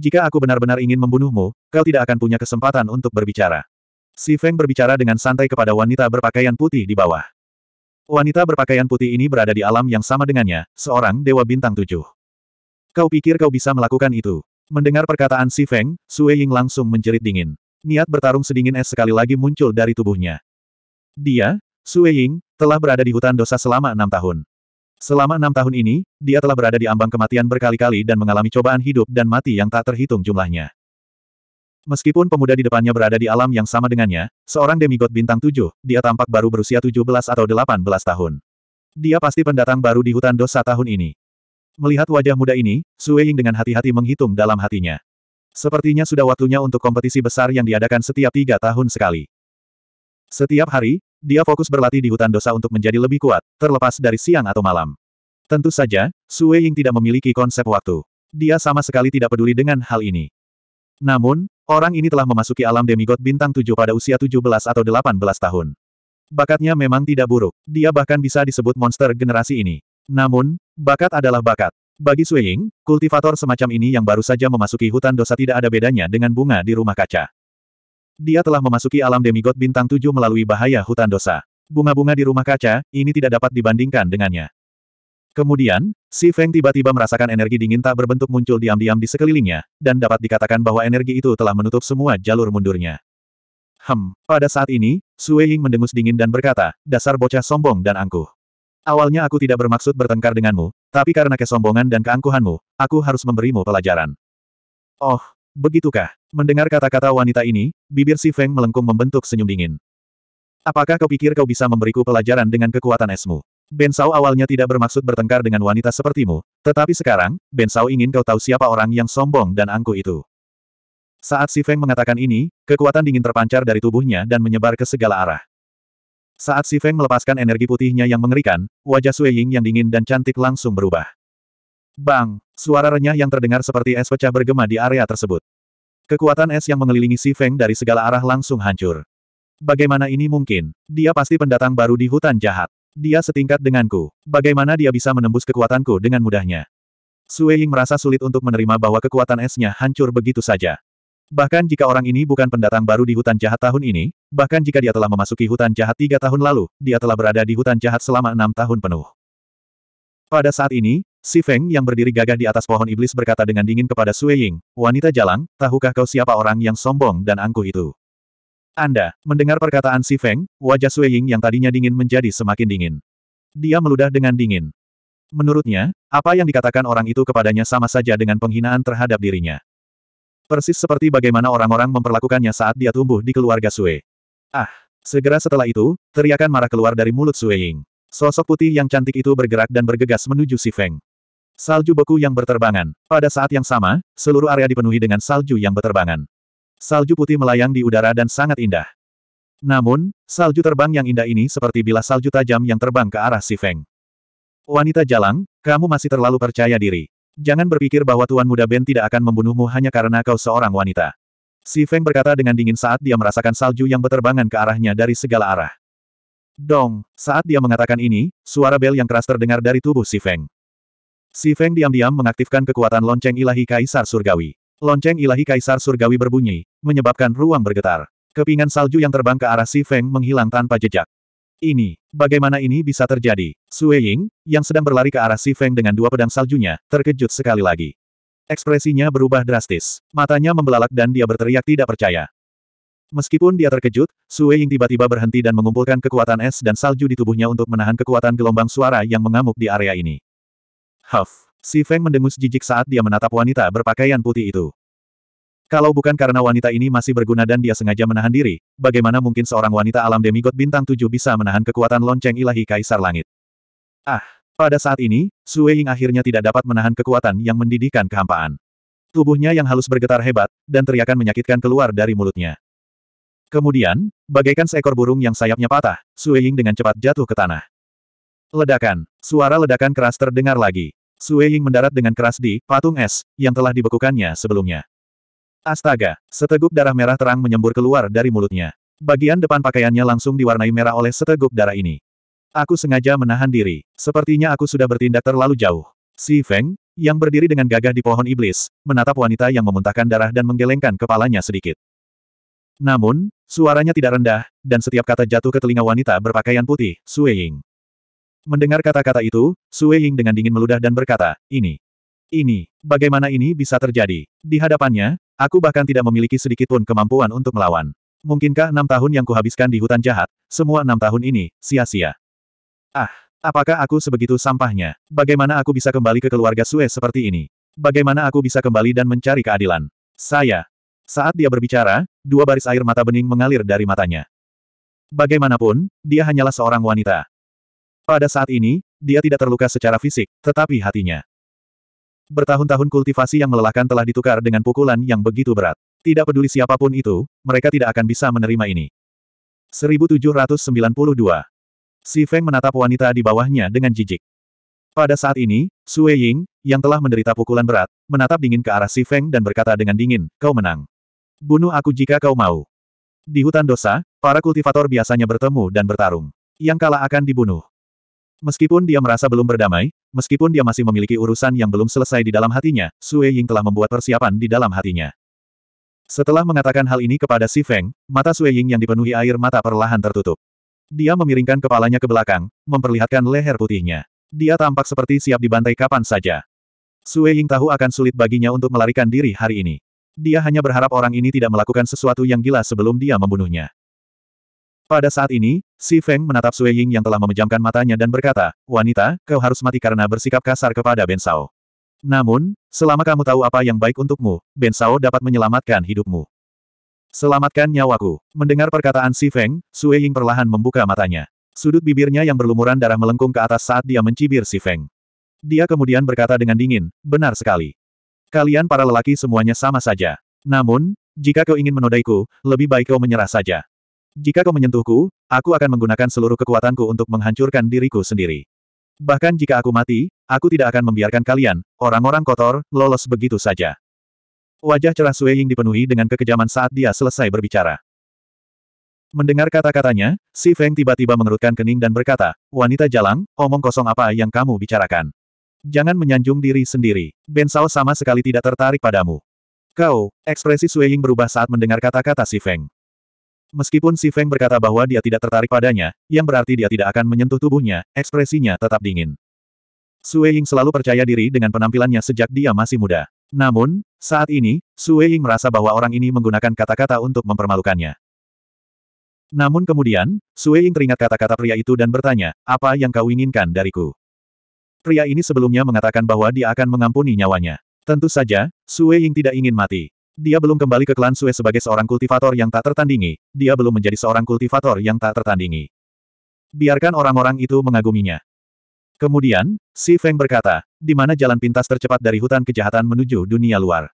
Jika aku benar-benar ingin membunuhmu, kau tidak akan punya kesempatan untuk berbicara. Si Feng berbicara dengan santai kepada wanita berpakaian putih di bawah. Wanita berpakaian putih ini berada di alam yang sama dengannya, seorang dewa bintang tujuh. Kau pikir kau bisa melakukan itu? Mendengar perkataan Si Feng, Sue Ying langsung menjerit dingin. Niat bertarung sedingin es sekali lagi muncul dari tubuhnya. Dia, Sue Ying, telah berada di hutan dosa selama enam tahun. Selama enam tahun ini, dia telah berada di ambang kematian berkali-kali dan mengalami cobaan hidup dan mati yang tak terhitung jumlahnya. Meskipun pemuda di depannya berada di alam yang sama dengannya, seorang demigod bintang tujuh, dia tampak baru berusia tujuh belas atau delapan belas tahun. Dia pasti pendatang baru di hutan dosa tahun ini. Melihat wajah muda ini, Sue Ying dengan hati-hati menghitung dalam hatinya. Sepertinya sudah waktunya untuk kompetisi besar yang diadakan setiap tiga tahun sekali. Setiap hari, dia fokus berlatih di hutan dosa untuk menjadi lebih kuat, terlepas dari siang atau malam. Tentu saja, Sue Ying tidak memiliki konsep waktu. Dia sama sekali tidak peduli dengan hal ini. Namun, orang ini telah memasuki alam demigod bintang Tujuh pada usia 17 atau 18 tahun. Bakatnya memang tidak buruk. Dia bahkan bisa disebut monster generasi ini. Namun, bakat adalah bakat. Bagi Sue Ying, kultivator semacam ini yang baru saja memasuki hutan dosa tidak ada bedanya dengan bunga di rumah kaca. Dia telah memasuki alam demigod bintang tujuh melalui bahaya hutan dosa. Bunga-bunga di rumah kaca, ini tidak dapat dibandingkan dengannya. Kemudian, Si Feng tiba-tiba merasakan energi dingin tak berbentuk muncul diam-diam di sekelilingnya, dan dapat dikatakan bahwa energi itu telah menutup semua jalur mundurnya. Hem, pada saat ini, Sue Ying mendengus dingin dan berkata, dasar bocah sombong dan angkuh. Awalnya aku tidak bermaksud bertengkar denganmu, tapi karena kesombongan dan keangkuhanmu, aku harus memberimu pelajaran. Oh, begitukah? Mendengar kata-kata wanita ini, bibir Si Feng melengkung membentuk senyum dingin. Apakah kau pikir kau bisa memberiku pelajaran dengan kekuatan esmu? Ben Sao awalnya tidak bermaksud bertengkar dengan wanita sepertimu, tetapi sekarang, Ben Sao ingin kau tahu siapa orang yang sombong dan angkuh itu. Saat Si Feng mengatakan ini, kekuatan dingin terpancar dari tubuhnya dan menyebar ke segala arah. Saat Si Feng melepaskan energi putihnya yang mengerikan, wajah Sui Ying yang dingin dan cantik langsung berubah. Bang! Suara renyah yang terdengar seperti es pecah bergema di area tersebut. Kekuatan es yang mengelilingi Si Feng dari segala arah langsung hancur. Bagaimana ini mungkin? Dia pasti pendatang baru di hutan jahat. Dia setingkat denganku. Bagaimana dia bisa menembus kekuatanku dengan mudahnya? Sue Ying merasa sulit untuk menerima bahwa kekuatan esnya hancur begitu saja. Bahkan jika orang ini bukan pendatang baru di hutan jahat tahun ini, bahkan jika dia telah memasuki hutan jahat tiga tahun lalu, dia telah berada di hutan jahat selama enam tahun penuh. Pada saat ini, Si Feng yang berdiri gagah di atas pohon iblis berkata dengan dingin kepada Sui Ying, wanita jalang, tahukah kau siapa orang yang sombong dan angkuh itu? Anda, mendengar perkataan Si Feng, wajah Sui Ying yang tadinya dingin menjadi semakin dingin. Dia meludah dengan dingin. Menurutnya, apa yang dikatakan orang itu kepadanya sama saja dengan penghinaan terhadap dirinya. Persis seperti bagaimana orang-orang memperlakukannya saat dia tumbuh di keluarga Sui. Ah, segera setelah itu, teriakan marah keluar dari mulut Sui Ying. Sosok putih yang cantik itu bergerak dan bergegas menuju Si Feng. Salju beku yang berterbangan. Pada saat yang sama, seluruh area dipenuhi dengan salju yang berterbangan. Salju putih melayang di udara dan sangat indah. Namun, salju terbang yang indah ini seperti bila salju tajam yang terbang ke arah si Feng. Wanita jalang, kamu masih terlalu percaya diri. Jangan berpikir bahwa Tuan Muda Ben tidak akan membunuhmu hanya karena kau seorang wanita. Si Feng berkata dengan dingin saat dia merasakan salju yang berterbangan ke arahnya dari segala arah. Dong, saat dia mengatakan ini, suara bel yang keras terdengar dari tubuh si Feng. Si Feng diam-diam mengaktifkan kekuatan lonceng ilahi Kaisar Surgawi. Lonceng ilahi Kaisar Surgawi berbunyi, menyebabkan ruang bergetar. Kepingan salju yang terbang ke arah Si Feng menghilang tanpa jejak. Ini, bagaimana ini bisa terjadi? Sue Ying, yang sedang berlari ke arah Si Feng dengan dua pedang saljunya, terkejut sekali lagi. Ekspresinya berubah drastis. Matanya membelalak dan dia berteriak tidak percaya. Meskipun dia terkejut, Sue Ying tiba-tiba berhenti dan mengumpulkan kekuatan es dan salju di tubuhnya untuk menahan kekuatan gelombang suara yang mengamuk di area ini. Huff. Si Feng mendengus jijik saat dia menatap wanita berpakaian putih itu. Kalau bukan karena wanita ini masih berguna dan dia sengaja menahan diri, bagaimana mungkin seorang wanita alam demigod bintang tujuh bisa menahan kekuatan lonceng ilahi Kaisar Langit? Ah, pada saat ini, Sue Ying akhirnya tidak dapat menahan kekuatan yang mendidihkan kehampaan. Tubuhnya yang halus bergetar hebat, dan teriakan menyakitkan keluar dari mulutnya. Kemudian, bagaikan seekor burung yang sayapnya patah, Sue Ying dengan cepat jatuh ke tanah. Ledakan, suara ledakan keras terdengar lagi. Sue Ying mendarat dengan keras di patung es yang telah dibekukannya sebelumnya. Astaga, seteguk darah merah terang menyembur keluar dari mulutnya. Bagian depan pakaiannya langsung diwarnai merah oleh seteguk darah ini. Aku sengaja menahan diri. Sepertinya aku sudah bertindak terlalu jauh. Si Feng, yang berdiri dengan gagah di pohon iblis, menatap wanita yang memuntahkan darah dan menggelengkan kepalanya sedikit. Namun, suaranya tidak rendah, dan setiap kata jatuh ke telinga wanita berpakaian putih, Sue Ying. Mendengar kata-kata itu, Sue Ying dengan dingin meludah dan berkata, ini. Ini, bagaimana ini bisa terjadi? Di hadapannya, aku bahkan tidak memiliki sedikit pun kemampuan untuk melawan. Mungkinkah enam tahun yang kuhabiskan di hutan jahat, semua enam tahun ini, sia-sia? Ah, apakah aku sebegitu sampahnya? Bagaimana aku bisa kembali ke keluarga Sue seperti ini? Bagaimana aku bisa kembali dan mencari keadilan? Saya. Saat dia berbicara, dua baris air mata bening mengalir dari matanya. Bagaimanapun, dia hanyalah seorang wanita. Pada saat ini, dia tidak terluka secara fisik, tetapi hatinya. Bertahun-tahun kultivasi yang melelahkan telah ditukar dengan pukulan yang begitu berat. Tidak peduli siapapun itu, mereka tidak akan bisa menerima ini. 1792. Si Feng menatap wanita di bawahnya dengan jijik. Pada saat ini, Sue Ying, yang telah menderita pukulan berat, menatap dingin ke arah Si Feng dan berkata dengan dingin, kau menang. Bunuh aku jika kau mau. Di hutan dosa, para kultivator biasanya bertemu dan bertarung. Yang kalah akan dibunuh. Meskipun dia merasa belum berdamai, meskipun dia masih memiliki urusan yang belum selesai di dalam hatinya, Sue Ying telah membuat persiapan di dalam hatinya. Setelah mengatakan hal ini kepada Si Feng, mata Sue Ying yang dipenuhi air mata perlahan tertutup. Dia memiringkan kepalanya ke belakang, memperlihatkan leher putihnya. Dia tampak seperti siap dibantai kapan saja. Sue Ying tahu akan sulit baginya untuk melarikan diri hari ini. Dia hanya berharap orang ini tidak melakukan sesuatu yang gila sebelum dia membunuhnya. Pada saat ini, Si Feng menatap Sui Ying yang telah memejamkan matanya dan berkata, Wanita, kau harus mati karena bersikap kasar kepada Ben Sao. Namun, selama kamu tahu apa yang baik untukmu, Ben Sao dapat menyelamatkan hidupmu. Selamatkan nyawaku. Mendengar perkataan Si Feng, Sui Ying perlahan membuka matanya. Sudut bibirnya yang berlumuran darah melengkung ke atas saat dia mencibir Si Feng. Dia kemudian berkata dengan dingin, benar sekali. Kalian para lelaki semuanya sama saja. Namun, jika kau ingin menodaiku, lebih baik kau menyerah saja. Jika kau menyentuhku, aku akan menggunakan seluruh kekuatanku untuk menghancurkan diriku sendiri. Bahkan jika aku mati, aku tidak akan membiarkan kalian, orang-orang kotor, lolos begitu saja. Wajah cerah Sui Ying dipenuhi dengan kekejaman saat dia selesai berbicara. Mendengar kata-katanya, Si Feng tiba-tiba mengerutkan kening dan berkata, Wanita jalang, omong kosong apa yang kamu bicarakan? Jangan menyanjung diri sendiri. Ben Sao sama sekali tidak tertarik padamu. Kau, ekspresi Sui Ying berubah saat mendengar kata-kata Si Feng. Meskipun Si Feng berkata bahwa dia tidak tertarik padanya, yang berarti dia tidak akan menyentuh tubuhnya, ekspresinya tetap dingin. Sue Ying selalu percaya diri dengan penampilannya sejak dia masih muda. Namun, saat ini, Sue Ying merasa bahwa orang ini menggunakan kata-kata untuk mempermalukannya. Namun kemudian, Sue Ying teringat kata-kata pria itu dan bertanya, apa yang kau inginkan dariku? Pria ini sebelumnya mengatakan bahwa dia akan mengampuni nyawanya. Tentu saja, Sue Ying tidak ingin mati. Dia belum kembali ke klan Sue sebagai seorang kultivator yang tak tertandingi, dia belum menjadi seorang kultivator yang tak tertandingi. Biarkan orang-orang itu mengaguminya. Kemudian, Si Feng berkata, di mana jalan pintas tercepat dari hutan kejahatan menuju dunia luar.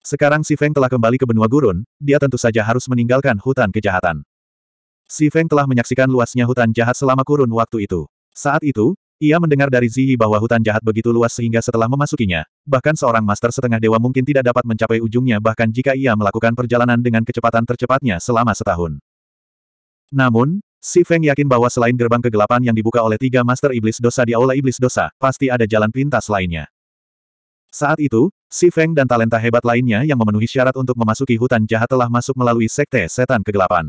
Sekarang Si Feng telah kembali ke benua gurun, dia tentu saja harus meninggalkan hutan kejahatan. Si Feng telah menyaksikan luasnya hutan jahat selama kurun waktu itu. Saat itu, ia mendengar dari Zihi bahwa hutan jahat begitu luas sehingga setelah memasukinya, bahkan seorang master setengah dewa mungkin tidak dapat mencapai ujungnya bahkan jika ia melakukan perjalanan dengan kecepatan tercepatnya selama setahun. Namun, Si Feng yakin bahwa selain gerbang kegelapan yang dibuka oleh tiga master iblis dosa di aula iblis dosa, pasti ada jalan pintas lainnya. Saat itu, Si Feng dan talenta hebat lainnya yang memenuhi syarat untuk memasuki hutan jahat telah masuk melalui sekte setan kegelapan.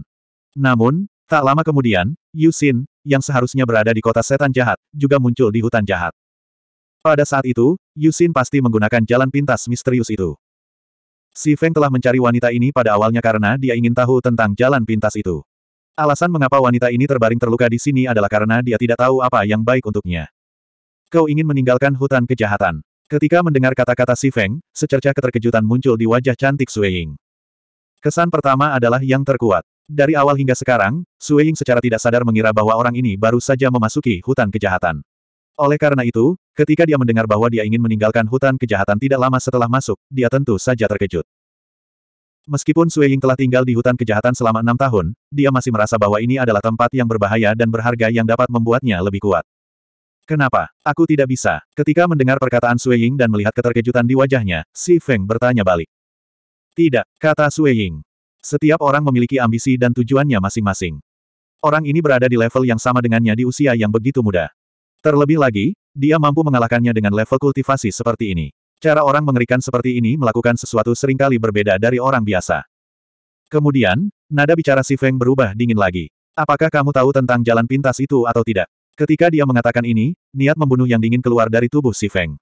Namun, Tak lama kemudian, Yusin yang seharusnya berada di kota setan jahat, juga muncul di hutan jahat. Pada saat itu, Yusin pasti menggunakan jalan pintas misterius itu. Si Feng telah mencari wanita ini pada awalnya karena dia ingin tahu tentang jalan pintas itu. Alasan mengapa wanita ini terbaring terluka di sini adalah karena dia tidak tahu apa yang baik untuknya. Kau ingin meninggalkan hutan kejahatan. Ketika mendengar kata-kata Si Feng, secercah keterkejutan muncul di wajah cantik Sui Ying. Kesan pertama adalah yang terkuat. Dari awal hingga sekarang, Sue Ying secara tidak sadar mengira bahwa orang ini baru saja memasuki hutan kejahatan. Oleh karena itu, ketika dia mendengar bahwa dia ingin meninggalkan hutan kejahatan tidak lama setelah masuk, dia tentu saja terkejut. Meskipun Sue Ying telah tinggal di hutan kejahatan selama enam tahun, dia masih merasa bahwa ini adalah tempat yang berbahaya dan berharga yang dapat membuatnya lebih kuat. Kenapa? Aku tidak bisa. Ketika mendengar perkataan Sue Ying dan melihat keterkejutan di wajahnya, Si Feng bertanya balik. Tidak, kata Sue Ying. Setiap orang memiliki ambisi dan tujuannya masing-masing. Orang ini berada di level yang sama dengannya di usia yang begitu muda. Terlebih lagi, dia mampu mengalahkannya dengan level kultivasi seperti ini. Cara orang mengerikan seperti ini melakukan sesuatu seringkali berbeda dari orang biasa. Kemudian, nada bicara si Feng berubah dingin lagi. Apakah kamu tahu tentang jalan pintas itu atau tidak? Ketika dia mengatakan ini, niat membunuh yang dingin keluar dari tubuh si Feng.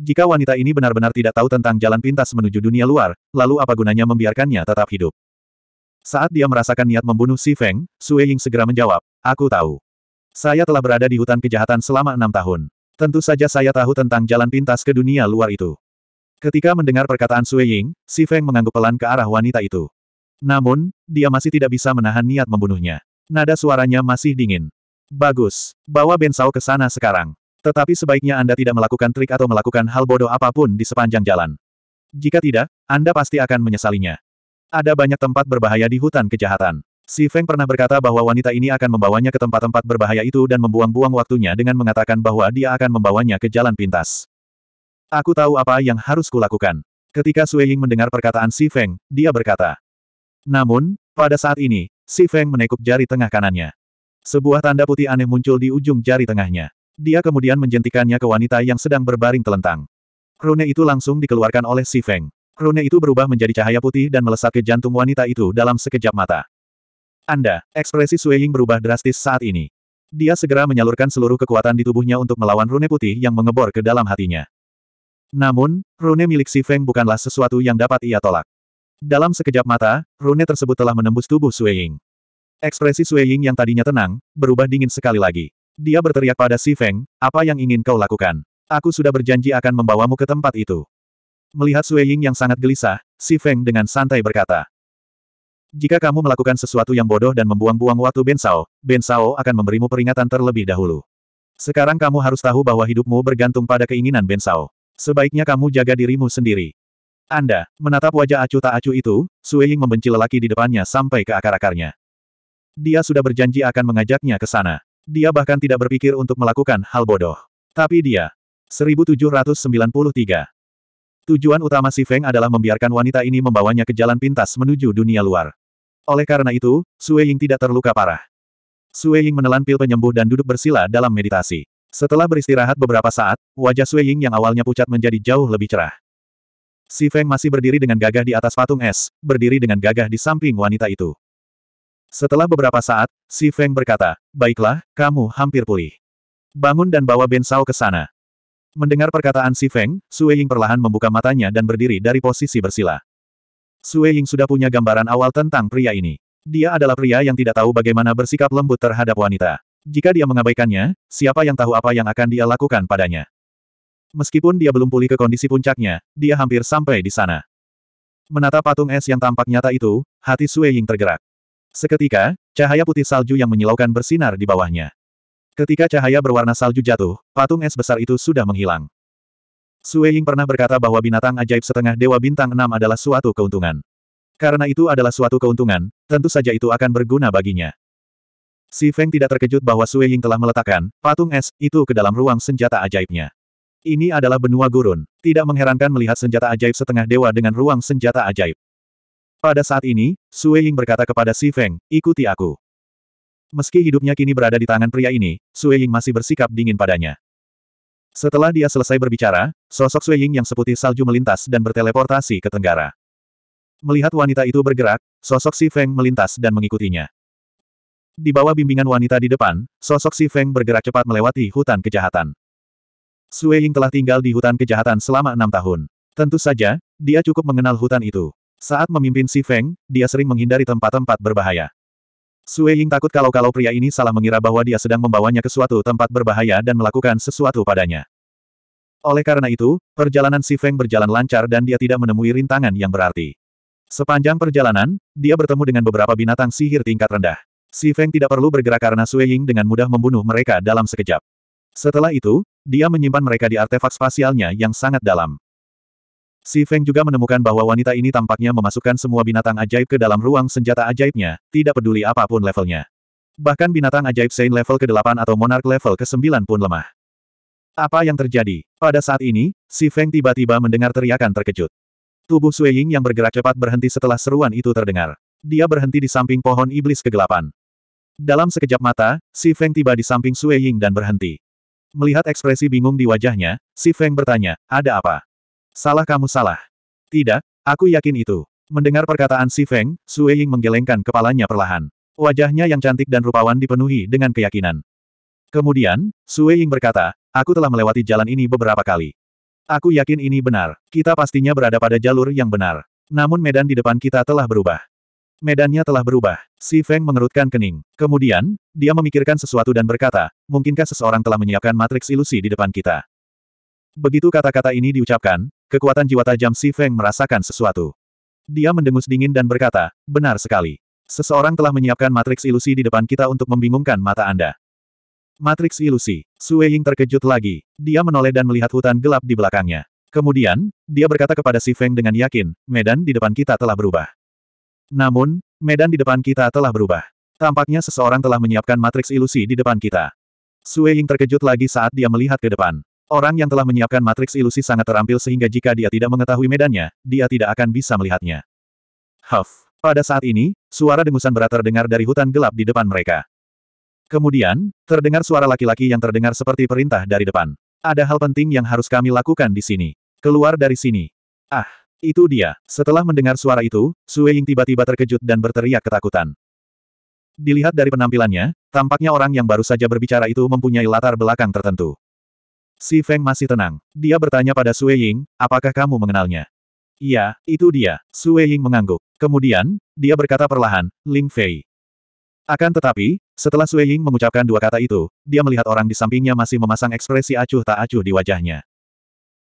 Jika wanita ini benar-benar tidak tahu tentang jalan pintas menuju dunia luar, lalu apa gunanya membiarkannya tetap hidup? Saat dia merasakan niat membunuh Si Feng, Sue Ying segera menjawab, Aku tahu. Saya telah berada di hutan kejahatan selama enam tahun. Tentu saja saya tahu tentang jalan pintas ke dunia luar itu. Ketika mendengar perkataan Sue Ying, Si Feng mengangguk pelan ke arah wanita itu. Namun, dia masih tidak bisa menahan niat membunuhnya. Nada suaranya masih dingin. Bagus, bawa Bensau ke sana sekarang. Tetapi sebaiknya Anda tidak melakukan trik atau melakukan hal bodoh apapun di sepanjang jalan. Jika tidak, Anda pasti akan menyesalinya. Ada banyak tempat berbahaya di hutan kejahatan. Si Feng pernah berkata bahwa wanita ini akan membawanya ke tempat-tempat berbahaya itu dan membuang-buang waktunya dengan mengatakan bahwa dia akan membawanya ke jalan pintas. Aku tahu apa yang harus kulakukan. Ketika Sui Ying mendengar perkataan Si Feng, dia berkata. Namun, pada saat ini, Si Feng menekuk jari tengah kanannya. Sebuah tanda putih aneh muncul di ujung jari tengahnya. Dia kemudian menjentikannya ke wanita yang sedang berbaring telentang. Rune itu langsung dikeluarkan oleh Si Feng. Rune itu berubah menjadi cahaya putih dan melesat ke jantung wanita itu dalam sekejap mata. Anda, ekspresi Sueying berubah drastis saat ini. Dia segera menyalurkan seluruh kekuatan di tubuhnya untuk melawan rune putih yang mengebor ke dalam hatinya. Namun, rune milik Si Feng bukanlah sesuatu yang dapat ia tolak. Dalam sekejap mata, rune tersebut telah menembus tubuh Sueying. Ekspresi Sueying yang tadinya tenang, berubah dingin sekali lagi. Dia berteriak pada Si Feng, apa yang ingin kau lakukan? Aku sudah berjanji akan membawamu ke tempat itu. Melihat Sue Ying yang sangat gelisah, Si Feng dengan santai berkata. Jika kamu melakukan sesuatu yang bodoh dan membuang-buang waktu Ben Sao, Ben Sao akan memberimu peringatan terlebih dahulu. Sekarang kamu harus tahu bahwa hidupmu bergantung pada keinginan Ben Sao. Sebaiknya kamu jaga dirimu sendiri. Anda, menatap wajah acu tak acuh itu, Sue Ying membenci lelaki di depannya sampai ke akar-akarnya. Dia sudah berjanji akan mengajaknya ke sana. Dia bahkan tidak berpikir untuk melakukan hal bodoh. Tapi dia. 1793. Tujuan utama Si Feng adalah membiarkan wanita ini membawanya ke jalan pintas menuju dunia luar. Oleh karena itu, Sue Ying tidak terluka parah. Sue Ying menelan pil penyembuh dan duduk bersila dalam meditasi. Setelah beristirahat beberapa saat, wajah Sue Ying yang awalnya pucat menjadi jauh lebih cerah. Si Feng masih berdiri dengan gagah di atas patung es, berdiri dengan gagah di samping wanita itu. Setelah beberapa saat, Si Feng berkata, Baiklah, kamu hampir pulih. Bangun dan bawa Ben Sao ke sana. Mendengar perkataan Si Feng, Sue Ying perlahan membuka matanya dan berdiri dari posisi bersila. Sue Ying sudah punya gambaran awal tentang pria ini. Dia adalah pria yang tidak tahu bagaimana bersikap lembut terhadap wanita. Jika dia mengabaikannya, siapa yang tahu apa yang akan dia lakukan padanya. Meskipun dia belum pulih ke kondisi puncaknya, dia hampir sampai di sana. Menatap patung es yang tampak nyata itu, hati Sue Ying tergerak. Seketika, cahaya putih salju yang menyilaukan bersinar di bawahnya. Ketika cahaya berwarna salju jatuh, patung es besar itu sudah menghilang. Sue Ying pernah berkata bahwa binatang ajaib setengah dewa bintang enam adalah suatu keuntungan. Karena itu adalah suatu keuntungan, tentu saja itu akan berguna baginya. Si Feng tidak terkejut bahwa Sue Ying telah meletakkan patung es itu ke dalam ruang senjata ajaibnya. Ini adalah benua gurun. Tidak mengherankan melihat senjata ajaib setengah dewa dengan ruang senjata ajaib. Pada saat ini, Sue Ying berkata kepada Si Feng, ikuti aku. Meski hidupnya kini berada di tangan pria ini, Sue Ying masih bersikap dingin padanya. Setelah dia selesai berbicara, sosok Sue Ying yang seputih salju melintas dan berteleportasi ke tenggara. Melihat wanita itu bergerak, sosok Si Feng melintas dan mengikutinya. Di bawah bimbingan wanita di depan, sosok Si Feng bergerak cepat melewati hutan kejahatan. Sue Ying telah tinggal di hutan kejahatan selama enam tahun. Tentu saja, dia cukup mengenal hutan itu. Saat memimpin Si Feng, dia sering menghindari tempat-tempat berbahaya. Sue Ying takut kalau-kalau pria ini salah mengira bahwa dia sedang membawanya ke suatu tempat berbahaya dan melakukan sesuatu padanya. Oleh karena itu, perjalanan Si Feng berjalan lancar dan dia tidak menemui rintangan yang berarti. Sepanjang perjalanan, dia bertemu dengan beberapa binatang sihir tingkat rendah. Si Feng tidak perlu bergerak karena Sue Ying dengan mudah membunuh mereka dalam sekejap. Setelah itu, dia menyimpan mereka di artefak spasialnya yang sangat dalam. Si Feng juga menemukan bahwa wanita ini tampaknya memasukkan semua binatang ajaib ke dalam ruang senjata ajaibnya, tidak peduli apapun levelnya. Bahkan binatang ajaib Saint level ke-8 atau Monarch level ke-9 pun lemah. Apa yang terjadi? Pada saat ini, Si Feng tiba-tiba mendengar teriakan terkejut. Tubuh Sui Ying yang bergerak cepat berhenti setelah seruan itu terdengar. Dia berhenti di samping pohon iblis kegelapan. Dalam sekejap mata, Si Feng tiba di samping Sui Ying dan berhenti. Melihat ekspresi bingung di wajahnya, Si Feng bertanya, ada apa? Salah kamu salah. Tidak, aku yakin itu. Mendengar perkataan Si Feng, Sue Ying menggelengkan kepalanya perlahan. Wajahnya yang cantik dan rupawan dipenuhi dengan keyakinan. Kemudian, Sue Ying berkata, aku telah melewati jalan ini beberapa kali. Aku yakin ini benar, kita pastinya berada pada jalur yang benar. Namun medan di depan kita telah berubah. Medannya telah berubah. Si Feng mengerutkan kening. Kemudian, dia memikirkan sesuatu dan berkata, mungkinkah seseorang telah menyiapkan matriks ilusi di depan kita? Begitu kata-kata ini diucapkan, kekuatan jiwa tajam Si Feng merasakan sesuatu. Dia mendengus dingin dan berkata, benar sekali. Seseorang telah menyiapkan matriks ilusi di depan kita untuk membingungkan mata Anda. Matriks ilusi. Su Ying terkejut lagi. Dia menoleh dan melihat hutan gelap di belakangnya. Kemudian, dia berkata kepada Si Feng dengan yakin, medan di depan kita telah berubah. Namun, medan di depan kita telah berubah. Tampaknya seseorang telah menyiapkan matriks ilusi di depan kita. Su Ying terkejut lagi saat dia melihat ke depan. Orang yang telah menyiapkan matriks ilusi sangat terampil sehingga jika dia tidak mengetahui medannya, dia tidak akan bisa melihatnya. Huff. Pada saat ini, suara dengusan berat terdengar dari hutan gelap di depan mereka. Kemudian, terdengar suara laki-laki yang terdengar seperti perintah dari depan. Ada hal penting yang harus kami lakukan di sini. Keluar dari sini. Ah, itu dia. Setelah mendengar suara itu, Sue Ying tiba-tiba terkejut dan berteriak ketakutan. Dilihat dari penampilannya, tampaknya orang yang baru saja berbicara itu mempunyai latar belakang tertentu. Si Feng masih tenang. Dia bertanya pada Sue Ying, apakah kamu mengenalnya? Iya, itu dia. Sue Ying mengangguk. Kemudian, dia berkata perlahan, Ling Fei. Akan tetapi, setelah Sue Ying mengucapkan dua kata itu, dia melihat orang di sampingnya masih memasang ekspresi acuh tak acuh di wajahnya.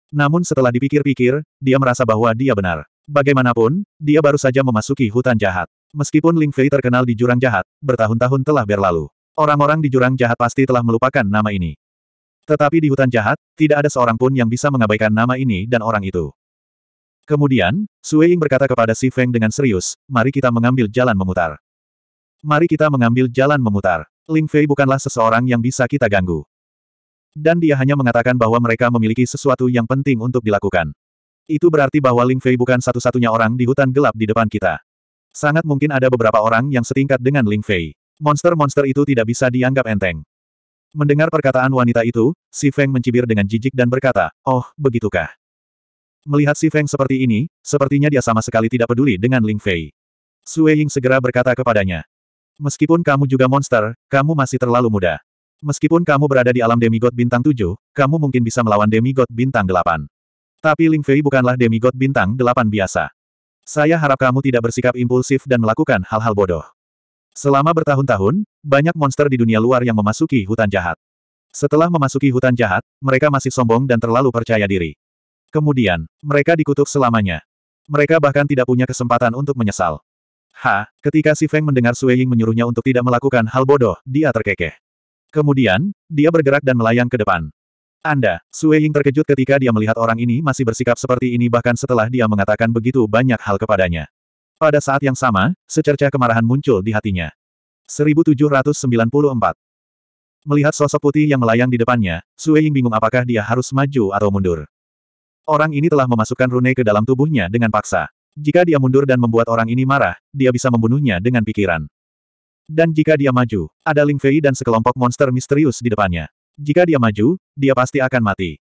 Namun setelah dipikir-pikir, dia merasa bahwa dia benar. Bagaimanapun, dia baru saja memasuki hutan jahat. Meskipun Ling Fei terkenal di jurang jahat, bertahun-tahun telah berlalu. Orang-orang di jurang jahat pasti telah melupakan nama ini. Tetapi di hutan jahat, tidak ada seorang pun yang bisa mengabaikan nama ini dan orang itu. Kemudian, Sui Ying berkata kepada Si Feng dengan serius, mari kita mengambil jalan memutar. Mari kita mengambil jalan memutar. Ling Fei bukanlah seseorang yang bisa kita ganggu. Dan dia hanya mengatakan bahwa mereka memiliki sesuatu yang penting untuk dilakukan. Itu berarti bahwa Ling Fei bukan satu-satunya orang di hutan gelap di depan kita. Sangat mungkin ada beberapa orang yang setingkat dengan Ling Fei. Monster-monster itu tidak bisa dianggap enteng. Mendengar perkataan wanita itu, Si Feng mencibir dengan jijik dan berkata, Oh, begitukah? Melihat Si Feng seperti ini, sepertinya dia sama sekali tidak peduli dengan Ling Fei. Sue Ying segera berkata kepadanya, Meskipun kamu juga monster, kamu masih terlalu muda. Meskipun kamu berada di alam demigod bintang Tujuh, kamu mungkin bisa melawan demigod bintang Delapan. Tapi Ling Fei bukanlah demigod bintang Delapan biasa. Saya harap kamu tidak bersikap impulsif dan melakukan hal-hal bodoh. Selama bertahun-tahun, banyak monster di dunia luar yang memasuki hutan jahat. Setelah memasuki hutan jahat, mereka masih sombong dan terlalu percaya diri. Kemudian, mereka dikutuk selamanya. Mereka bahkan tidak punya kesempatan untuk menyesal. Ha, ketika si Feng mendengar Sui Ying menyuruhnya untuk tidak melakukan hal bodoh, dia terkekeh. Kemudian, dia bergerak dan melayang ke depan. Anda, Sui Ying terkejut ketika dia melihat orang ini masih bersikap seperti ini bahkan setelah dia mengatakan begitu banyak hal kepadanya. Pada saat yang sama, secerca kemarahan muncul di hatinya. 1794 Melihat sosok putih yang melayang di depannya, Sue Ying bingung apakah dia harus maju atau mundur. Orang ini telah memasukkan rune ke dalam tubuhnya dengan paksa. Jika dia mundur dan membuat orang ini marah, dia bisa membunuhnya dengan pikiran. Dan jika dia maju, ada Ling Fei dan sekelompok monster misterius di depannya. Jika dia maju, dia pasti akan mati.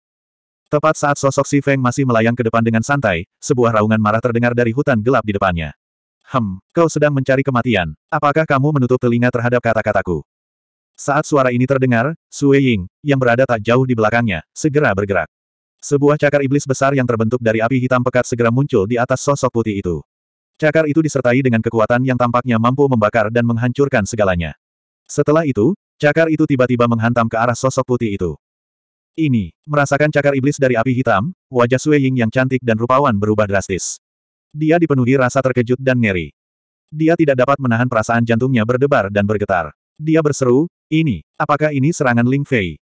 Tepat saat sosok Si Feng masih melayang ke depan dengan santai, sebuah raungan marah terdengar dari hutan gelap di depannya. Hem, kau sedang mencari kematian. Apakah kamu menutup telinga terhadap kata-kataku? Saat suara ini terdengar, Sue Ying, yang berada tak jauh di belakangnya, segera bergerak. Sebuah cakar iblis besar yang terbentuk dari api hitam pekat segera muncul di atas sosok putih itu. Cakar itu disertai dengan kekuatan yang tampaknya mampu membakar dan menghancurkan segalanya. Setelah itu, cakar itu tiba-tiba menghantam ke arah sosok putih itu. Ini, merasakan cakar iblis dari api hitam, wajah Sue Ying yang cantik dan rupawan berubah drastis. Dia dipenuhi rasa terkejut dan ngeri. Dia tidak dapat menahan perasaan jantungnya berdebar dan bergetar. Dia berseru, ini, apakah ini serangan Ling Fei?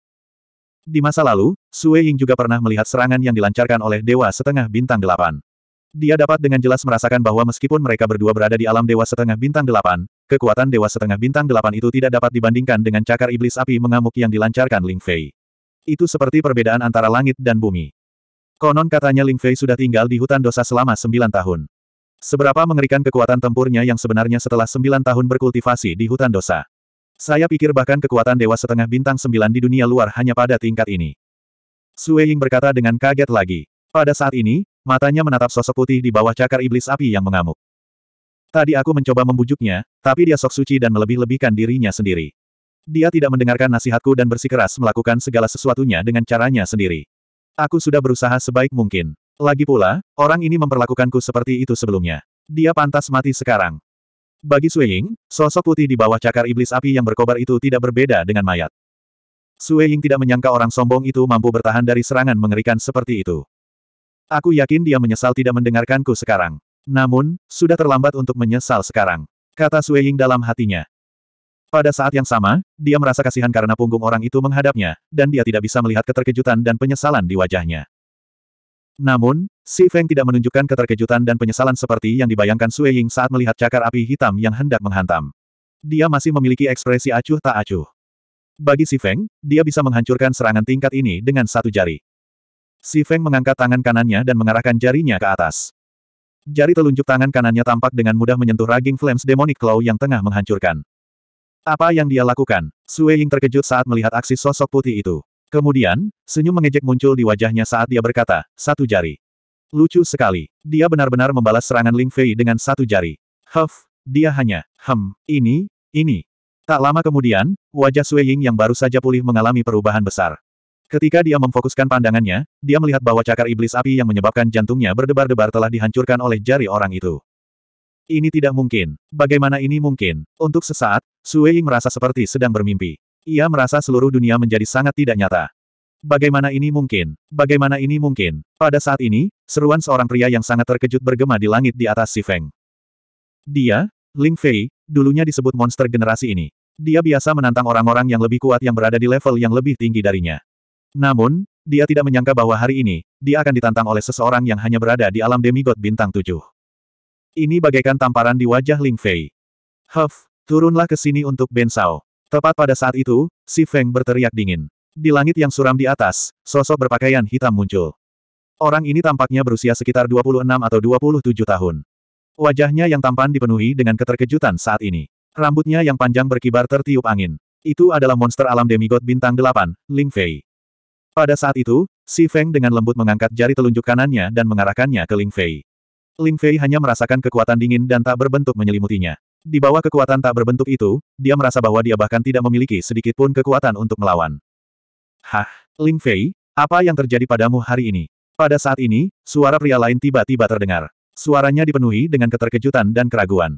Di masa lalu, Sue Ying juga pernah melihat serangan yang dilancarkan oleh Dewa Setengah Bintang Delapan. Dia dapat dengan jelas merasakan bahwa meskipun mereka berdua berada di alam Dewa Setengah Bintang Delapan, kekuatan Dewa Setengah Bintang Delapan itu tidak dapat dibandingkan dengan cakar iblis api mengamuk yang dilancarkan Ling Fei. Itu seperti perbedaan antara langit dan bumi. Konon katanya Ling Fei sudah tinggal di hutan dosa selama sembilan tahun. Seberapa mengerikan kekuatan tempurnya yang sebenarnya setelah sembilan tahun berkultivasi di hutan dosa. Saya pikir bahkan kekuatan dewa setengah bintang sembilan di dunia luar hanya pada tingkat ini. Sue Ying berkata dengan kaget lagi. Pada saat ini, matanya menatap sosok putih di bawah cakar iblis api yang mengamuk. Tadi aku mencoba membujuknya, tapi dia sok suci dan melebih-lebihkan dirinya sendiri. Dia tidak mendengarkan nasihatku dan bersikeras melakukan segala sesuatunya dengan caranya sendiri. Aku sudah berusaha sebaik mungkin. Lagi pula, orang ini memperlakukanku seperti itu sebelumnya. Dia pantas mati sekarang. Bagi Ying, sosok putih di bawah cakar iblis api yang berkobar itu tidak berbeda dengan mayat. Ying tidak menyangka orang sombong itu mampu bertahan dari serangan mengerikan seperti itu. Aku yakin dia menyesal tidak mendengarkanku sekarang. Namun, sudah terlambat untuk menyesal sekarang. Kata Ying dalam hatinya. Pada saat yang sama, dia merasa kasihan karena punggung orang itu menghadapnya, dan dia tidak bisa melihat keterkejutan dan penyesalan di wajahnya. Namun, Si Feng tidak menunjukkan keterkejutan dan penyesalan seperti yang dibayangkan Sue Ying saat melihat cakar api hitam yang hendak menghantam. Dia masih memiliki ekspresi acuh tak acuh. Bagi Si Feng, dia bisa menghancurkan serangan tingkat ini dengan satu jari. Si Feng mengangkat tangan kanannya dan mengarahkan jarinya ke atas. Jari telunjuk tangan kanannya tampak dengan mudah menyentuh raging flames demonic claw yang tengah menghancurkan. Apa yang dia lakukan? Sue Ying terkejut saat melihat aksi sosok putih itu. Kemudian, senyum mengejek muncul di wajahnya saat dia berkata, satu jari. Lucu sekali. Dia benar-benar membalas serangan Ling Fei dengan satu jari. Huff, dia hanya, hem, ini, ini. Tak lama kemudian, wajah Sue Ying yang baru saja pulih mengalami perubahan besar. Ketika dia memfokuskan pandangannya, dia melihat bahwa cakar iblis api yang menyebabkan jantungnya berdebar-debar telah dihancurkan oleh jari orang itu. Ini tidak mungkin. Bagaimana ini mungkin? Untuk sesaat, Suei merasa seperti sedang bermimpi. Ia merasa seluruh dunia menjadi sangat tidak nyata. Bagaimana ini mungkin? Bagaimana ini mungkin? Pada saat ini, seruan seorang pria yang sangat terkejut bergema di langit di atas si Feng. Dia, Ling Fei, dulunya disebut monster generasi ini. Dia biasa menantang orang-orang yang lebih kuat yang berada di level yang lebih tinggi darinya. Namun, dia tidak menyangka bahwa hari ini, dia akan ditantang oleh seseorang yang hanya berada di alam demigod bintang tujuh. Ini bagaikan tamparan di wajah Ling Fei. Huff, Turunlah ke sini untuk Ben Sao. Tepat pada saat itu, si Feng berteriak dingin. Di langit yang suram di atas, sosok berpakaian hitam muncul. Orang ini tampaknya berusia sekitar 26 atau 27 tahun. Wajahnya yang tampan dipenuhi dengan keterkejutan saat ini. Rambutnya yang panjang berkibar tertiup angin. Itu adalah monster alam demigod bintang 8, Ling Fei. Pada saat itu, si Feng dengan lembut mengangkat jari telunjuk kanannya dan mengarahkannya ke Ling Fei. Ling Fei hanya merasakan kekuatan dingin dan tak berbentuk menyelimutinya. Di bawah kekuatan tak berbentuk itu, dia merasa bahwa dia bahkan tidak memiliki sedikit pun kekuatan untuk melawan. Hah, Ling Fei, apa yang terjadi padamu hari ini? Pada saat ini, suara pria lain tiba-tiba terdengar. Suaranya dipenuhi dengan keterkejutan dan keraguan.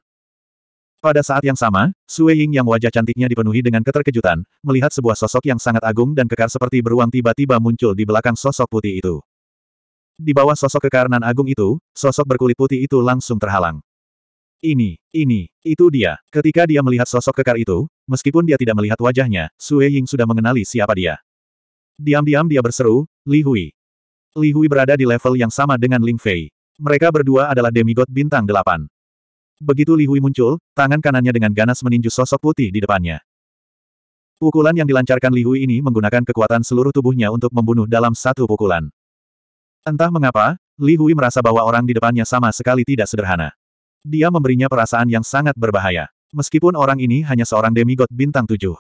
Pada saat yang sama, Sue Ying yang wajah cantiknya dipenuhi dengan keterkejutan, melihat sebuah sosok yang sangat agung dan kekar seperti beruang tiba-tiba muncul di belakang sosok putih itu. Di bawah sosok nan agung itu, sosok berkulit putih itu langsung terhalang. Ini, ini, itu dia. Ketika dia melihat sosok kekar itu, meskipun dia tidak melihat wajahnya, Sue Ying sudah mengenali siapa dia. Diam-diam dia berseru, Li Hui. Li Hui berada di level yang sama dengan Ling Fei. Mereka berdua adalah demigod bintang delapan. Begitu Li Hui muncul, tangan kanannya dengan ganas meninju sosok putih di depannya. Pukulan yang dilancarkan Li Hui ini menggunakan kekuatan seluruh tubuhnya untuk membunuh dalam satu pukulan. Entah mengapa, Li Hui merasa bahwa orang di depannya sama sekali tidak sederhana. Dia memberinya perasaan yang sangat berbahaya. Meskipun orang ini hanya seorang demigod bintang tujuh.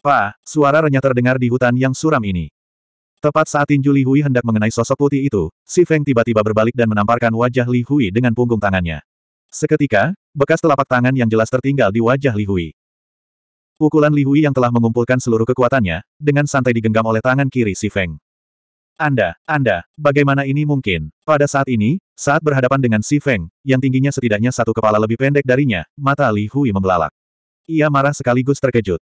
Pa, suara renyah terdengar di hutan yang suram ini. Tepat saat tinju Li Hui hendak mengenai sosok putih itu, si Feng tiba-tiba berbalik dan menamparkan wajah Li Hui dengan punggung tangannya. Seketika, bekas telapak tangan yang jelas tertinggal di wajah Li Hui. Pukulan Li Hui yang telah mengumpulkan seluruh kekuatannya, dengan santai digenggam oleh tangan kiri si Feng. Anda, Anda, bagaimana ini mungkin? Pada saat ini, saat berhadapan dengan Si Feng, yang tingginya setidaknya satu kepala lebih pendek darinya, mata Li Hui membelalak. Ia marah sekaligus terkejut.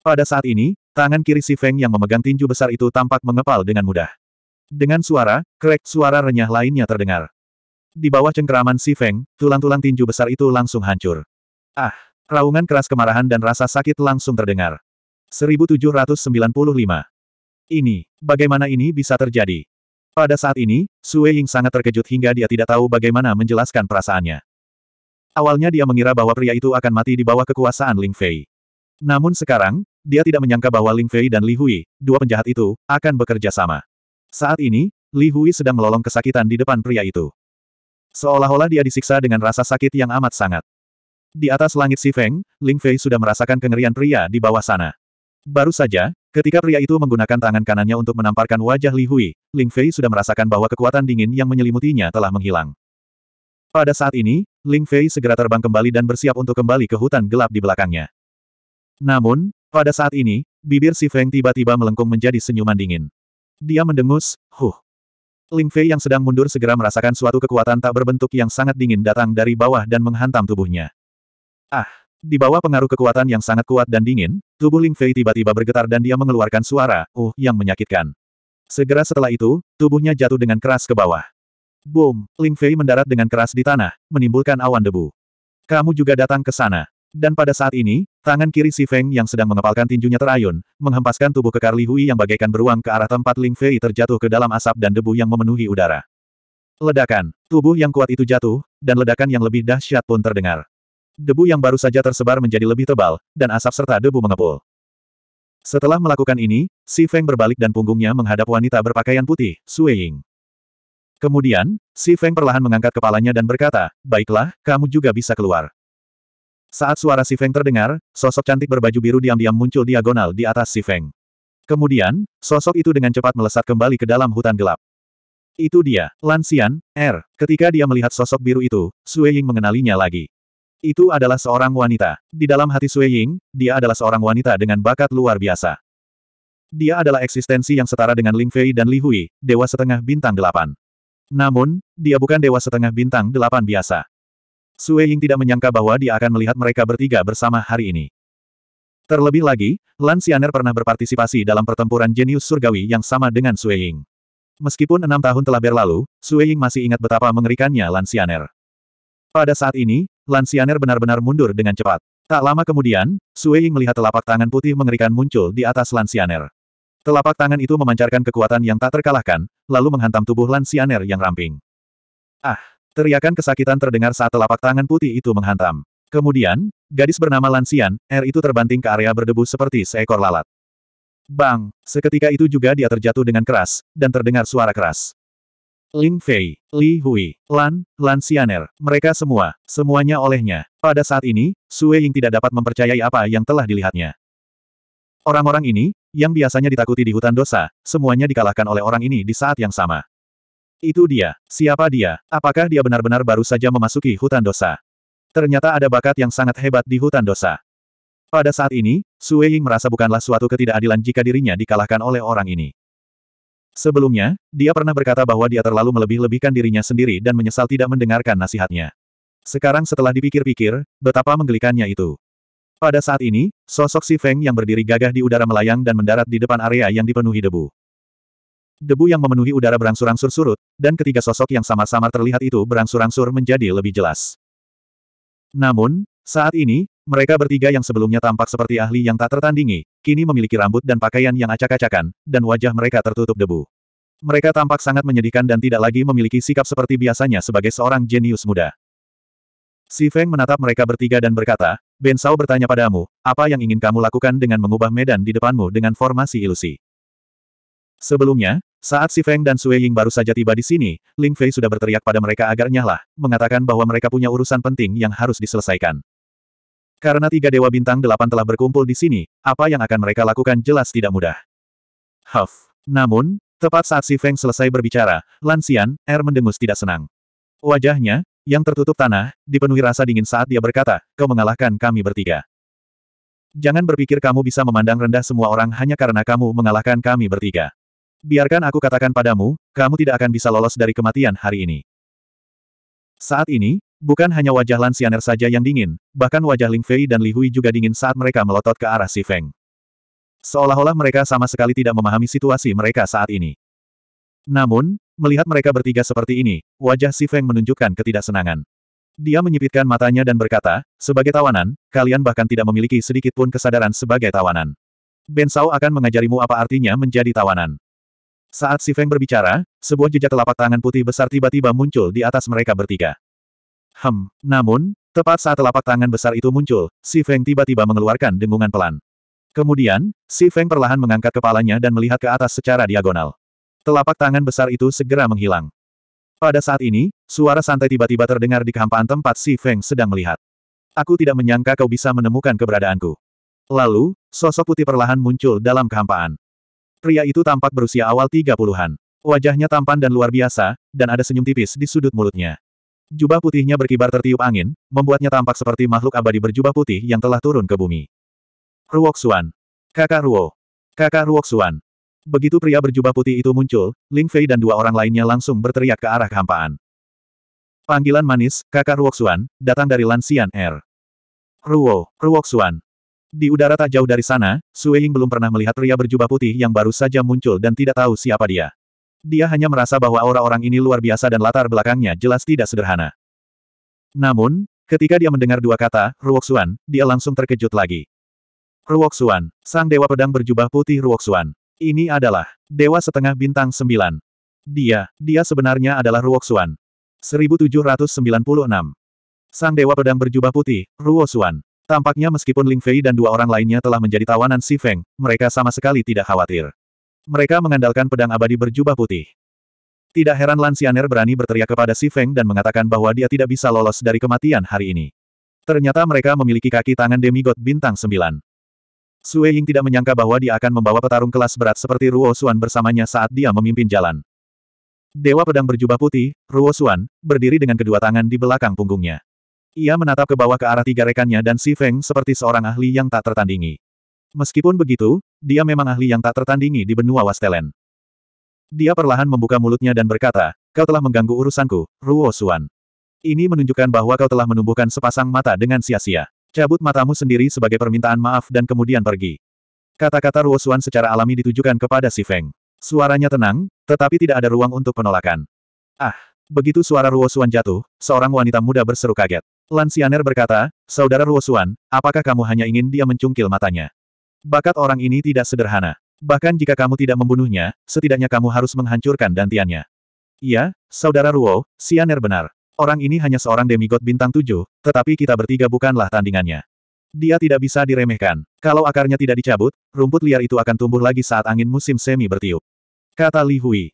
Pada saat ini, tangan kiri Si Feng yang memegang tinju besar itu tampak mengepal dengan mudah. Dengan suara, krek suara renyah lainnya terdengar. Di bawah cengkeraman Si Feng, tulang-tulang tinju besar itu langsung hancur. Ah, raungan keras kemarahan dan rasa sakit langsung terdengar. 1795 ini, bagaimana ini bisa terjadi? Pada saat ini, Sue Ying sangat terkejut hingga dia tidak tahu bagaimana menjelaskan perasaannya. Awalnya dia mengira bahwa pria itu akan mati di bawah kekuasaan Ling Fei. Namun sekarang, dia tidak menyangka bahwa Ling Fei dan Li Hui, dua penjahat itu, akan bekerja sama. Saat ini, Li Hui sedang melolong kesakitan di depan pria itu. Seolah-olah dia disiksa dengan rasa sakit yang amat sangat. Di atas langit Si Feng, Ling Fei sudah merasakan kengerian pria di bawah sana. Baru saja, Ketika pria itu menggunakan tangan kanannya untuk menamparkan wajah Li Hui, Ling Fei sudah merasakan bahwa kekuatan dingin yang menyelimutinya telah menghilang. Pada saat ini, Ling Fei segera terbang kembali dan bersiap untuk kembali ke hutan gelap di belakangnya. Namun, pada saat ini, bibir si Feng tiba-tiba melengkung menjadi senyuman dingin. Dia mendengus, huh. Ling Fei yang sedang mundur segera merasakan suatu kekuatan tak berbentuk yang sangat dingin datang dari bawah dan menghantam tubuhnya. Ah! Di bawah pengaruh kekuatan yang sangat kuat dan dingin, tubuh Ling Fei tiba-tiba bergetar dan dia mengeluarkan suara, uh, yang menyakitkan. Segera setelah itu, tubuhnya jatuh dengan keras ke bawah. Boom! Ling Fei mendarat dengan keras di tanah, menimbulkan awan debu. Kamu juga datang ke sana. Dan pada saat ini, tangan kiri si Feng yang sedang mengepalkan tinjunya terayun, menghempaskan tubuh kekar Li Hui yang bagaikan beruang ke arah tempat Ling Fei terjatuh ke dalam asap dan debu yang memenuhi udara. Ledakan. Tubuh yang kuat itu jatuh, dan ledakan yang lebih dahsyat pun terdengar. Debu yang baru saja tersebar menjadi lebih tebal, dan asap serta debu mengepul. Setelah melakukan ini, Si Feng berbalik dan punggungnya menghadap wanita berpakaian putih, Sue Ying. Kemudian, Si Feng perlahan mengangkat kepalanya dan berkata, Baiklah, kamu juga bisa keluar. Saat suara Si Feng terdengar, sosok cantik berbaju biru diam-diam muncul diagonal di atas Si Feng. Kemudian, sosok itu dengan cepat melesat kembali ke dalam hutan gelap. Itu dia, Lansian, R. Er. Ketika dia melihat sosok biru itu, Sue Ying mengenalinya lagi. Itu adalah seorang wanita. Di dalam hati Sui Ying, dia adalah seorang wanita dengan bakat luar biasa. Dia adalah eksistensi yang setara dengan Ling Fei dan Li Hui, dewa setengah bintang delapan. Namun, dia bukan dewa setengah bintang delapan biasa. Sui Ying tidak menyangka bahwa dia akan melihat mereka bertiga bersama hari ini. Terlebih lagi, Lan Xianer pernah berpartisipasi dalam pertempuran jenius surgawi yang sama dengan Sui Ying. Meskipun enam tahun telah berlalu, Sui Ying masih ingat betapa mengerikannya Lan Xianer. Pada saat ini, Lansianer benar-benar mundur dengan cepat. Tak lama kemudian, Sue Ying melihat telapak tangan putih mengerikan muncul di atas Lansianer. Telapak tangan itu memancarkan kekuatan yang tak terkalahkan, lalu menghantam tubuh Lansianer yang ramping. Ah! Teriakan kesakitan terdengar saat telapak tangan putih itu menghantam. Kemudian, gadis bernama Lansian, R itu terbanting ke area berdebu seperti seekor lalat. Bang! Seketika itu juga dia terjatuh dengan keras, dan terdengar suara keras. Ling Fei, Li Hui, Lan, Lan Xianer, mereka semua, semuanya olehnya. Pada saat ini, Sue Ying tidak dapat mempercayai apa yang telah dilihatnya. Orang-orang ini, yang biasanya ditakuti di hutan dosa, semuanya dikalahkan oleh orang ini di saat yang sama. Itu dia, siapa dia, apakah dia benar-benar baru saja memasuki hutan dosa? Ternyata ada bakat yang sangat hebat di hutan dosa. Pada saat ini, Sue Ying merasa bukanlah suatu ketidakadilan jika dirinya dikalahkan oleh orang ini. Sebelumnya, dia pernah berkata bahwa dia terlalu melebih-lebihkan dirinya sendiri dan menyesal tidak mendengarkan nasihatnya. Sekarang setelah dipikir-pikir, betapa menggelikannya itu. Pada saat ini, sosok Si Feng yang berdiri gagah di udara melayang dan mendarat di depan area yang dipenuhi debu. Debu yang memenuhi udara berangsur-angsur surut, dan ketiga sosok yang samar-samar terlihat itu berangsur-angsur menjadi lebih jelas. Namun, saat ini, mereka bertiga yang sebelumnya tampak seperti ahli yang tak tertandingi, kini memiliki rambut dan pakaian yang acak-acakan, dan wajah mereka tertutup debu. Mereka tampak sangat menyedihkan dan tidak lagi memiliki sikap seperti biasanya sebagai seorang jenius muda. Si Feng menatap mereka bertiga dan berkata, Ben Shao bertanya padamu, apa yang ingin kamu lakukan dengan mengubah medan di depanmu dengan formasi ilusi? Sebelumnya, saat Si Feng dan Sue Ying baru saja tiba di sini, Ling Fei sudah berteriak pada mereka agar nyahlah, mengatakan bahwa mereka punya urusan penting yang harus diselesaikan. Karena tiga dewa bintang delapan telah berkumpul di sini, apa yang akan mereka lakukan jelas tidak mudah. Huff. Namun, tepat saat si Feng selesai berbicara, Lansian, Er mendengus tidak senang. Wajahnya, yang tertutup tanah, dipenuhi rasa dingin saat dia berkata, kau mengalahkan kami bertiga. Jangan berpikir kamu bisa memandang rendah semua orang hanya karena kamu mengalahkan kami bertiga. Biarkan aku katakan padamu, kamu tidak akan bisa lolos dari kematian hari ini. Saat ini, Bukan hanya wajah Lansianer saja yang dingin, bahkan wajah Ling Fei dan Li Hui juga dingin saat mereka melotot ke arah Si Feng. Seolah-olah mereka sama sekali tidak memahami situasi mereka saat ini. Namun, melihat mereka bertiga seperti ini, wajah Si Feng menunjukkan ketidaksenangan. Dia menyipitkan matanya dan berkata, sebagai tawanan, kalian bahkan tidak memiliki sedikit pun kesadaran sebagai tawanan. Ben Sao akan mengajarimu apa artinya menjadi tawanan. Saat Si Feng berbicara, sebuah jejak telapak tangan putih besar tiba-tiba muncul di atas mereka bertiga. Hem, namun, tepat saat telapak tangan besar itu muncul, Si Feng tiba-tiba mengeluarkan dengungan pelan. Kemudian, Si Feng perlahan mengangkat kepalanya dan melihat ke atas secara diagonal. Telapak tangan besar itu segera menghilang. Pada saat ini, suara santai tiba-tiba terdengar di kehampaan tempat Si Feng sedang melihat. Aku tidak menyangka kau bisa menemukan keberadaanku. Lalu, sosok putih perlahan muncul dalam kehampaan. Pria itu tampak berusia awal 30-an. Wajahnya tampan dan luar biasa, dan ada senyum tipis di sudut mulutnya. Jubah putihnya berkibar tertiup angin, membuatnya tampak seperti makhluk abadi berjubah putih yang telah turun ke bumi. Ruoxuan, Kakak Ruo. Kakak Ruoxuan. Begitu pria berjubah putih itu muncul, Ling Fei dan dua orang lainnya langsung berteriak ke arah kehampaan. Panggilan manis, kakak Ruoxuan, datang dari Lansian Air. Er. Ruo, Ruoxuan. Di udara tak jauh dari sana, Sue Ying belum pernah melihat pria berjubah putih yang baru saja muncul dan tidak tahu siapa dia. Dia hanya merasa bahwa aura orang ini luar biasa dan latar belakangnya jelas tidak sederhana. Namun, ketika dia mendengar dua kata, Ruoksuan, dia langsung terkejut lagi. Ruoksuan, sang dewa pedang berjubah putih Ruoksuan. Ini adalah dewa setengah bintang sembilan. Dia, dia sebenarnya adalah Ruoksuan. 1796. Sang dewa pedang berjubah putih, Ruoksuan. Tampaknya meskipun Ling Fei dan dua orang lainnya telah menjadi tawanan Si Feng, mereka sama sekali tidak khawatir. Mereka mengandalkan pedang abadi berjubah putih. Tidak heran Lansianer berani berteriak kepada Si Feng dan mengatakan bahwa dia tidak bisa lolos dari kematian hari ini. Ternyata mereka memiliki kaki tangan demigod bintang sembilan. Sue Ying tidak menyangka bahwa dia akan membawa petarung kelas berat seperti Ruo Xuan bersamanya saat dia memimpin jalan. Dewa pedang berjubah putih, Ruo Xuan, berdiri dengan kedua tangan di belakang punggungnya. Ia menatap ke bawah ke arah tiga rekannya dan Si Feng seperti seorang ahli yang tak tertandingi. Meskipun begitu, dia memang ahli yang tak tertandingi di benua Wastelen. Dia perlahan membuka mulutnya dan berkata, kau telah mengganggu urusanku, Ruo Suan. Ini menunjukkan bahwa kau telah menumbuhkan sepasang mata dengan sia-sia. Cabut matamu sendiri sebagai permintaan maaf dan kemudian pergi. Kata-kata Ruo Suan secara alami ditujukan kepada si Feng. Suaranya tenang, tetapi tidak ada ruang untuk penolakan. Ah, begitu suara Ruo Suan jatuh, seorang wanita muda berseru kaget. Lansianer berkata, Saudara Ruo Suan, apakah kamu hanya ingin dia mencungkil matanya? Bakat orang ini tidak sederhana. Bahkan jika kamu tidak membunuhnya, setidaknya kamu harus menghancurkan dantiannya. Iya, Saudara Ruo, Sianer benar. Orang ini hanya seorang demigod bintang tujuh, tetapi kita bertiga bukanlah tandingannya. Dia tidak bisa diremehkan. Kalau akarnya tidak dicabut, rumput liar itu akan tumbuh lagi saat angin musim semi bertiup. Kata Li Hui.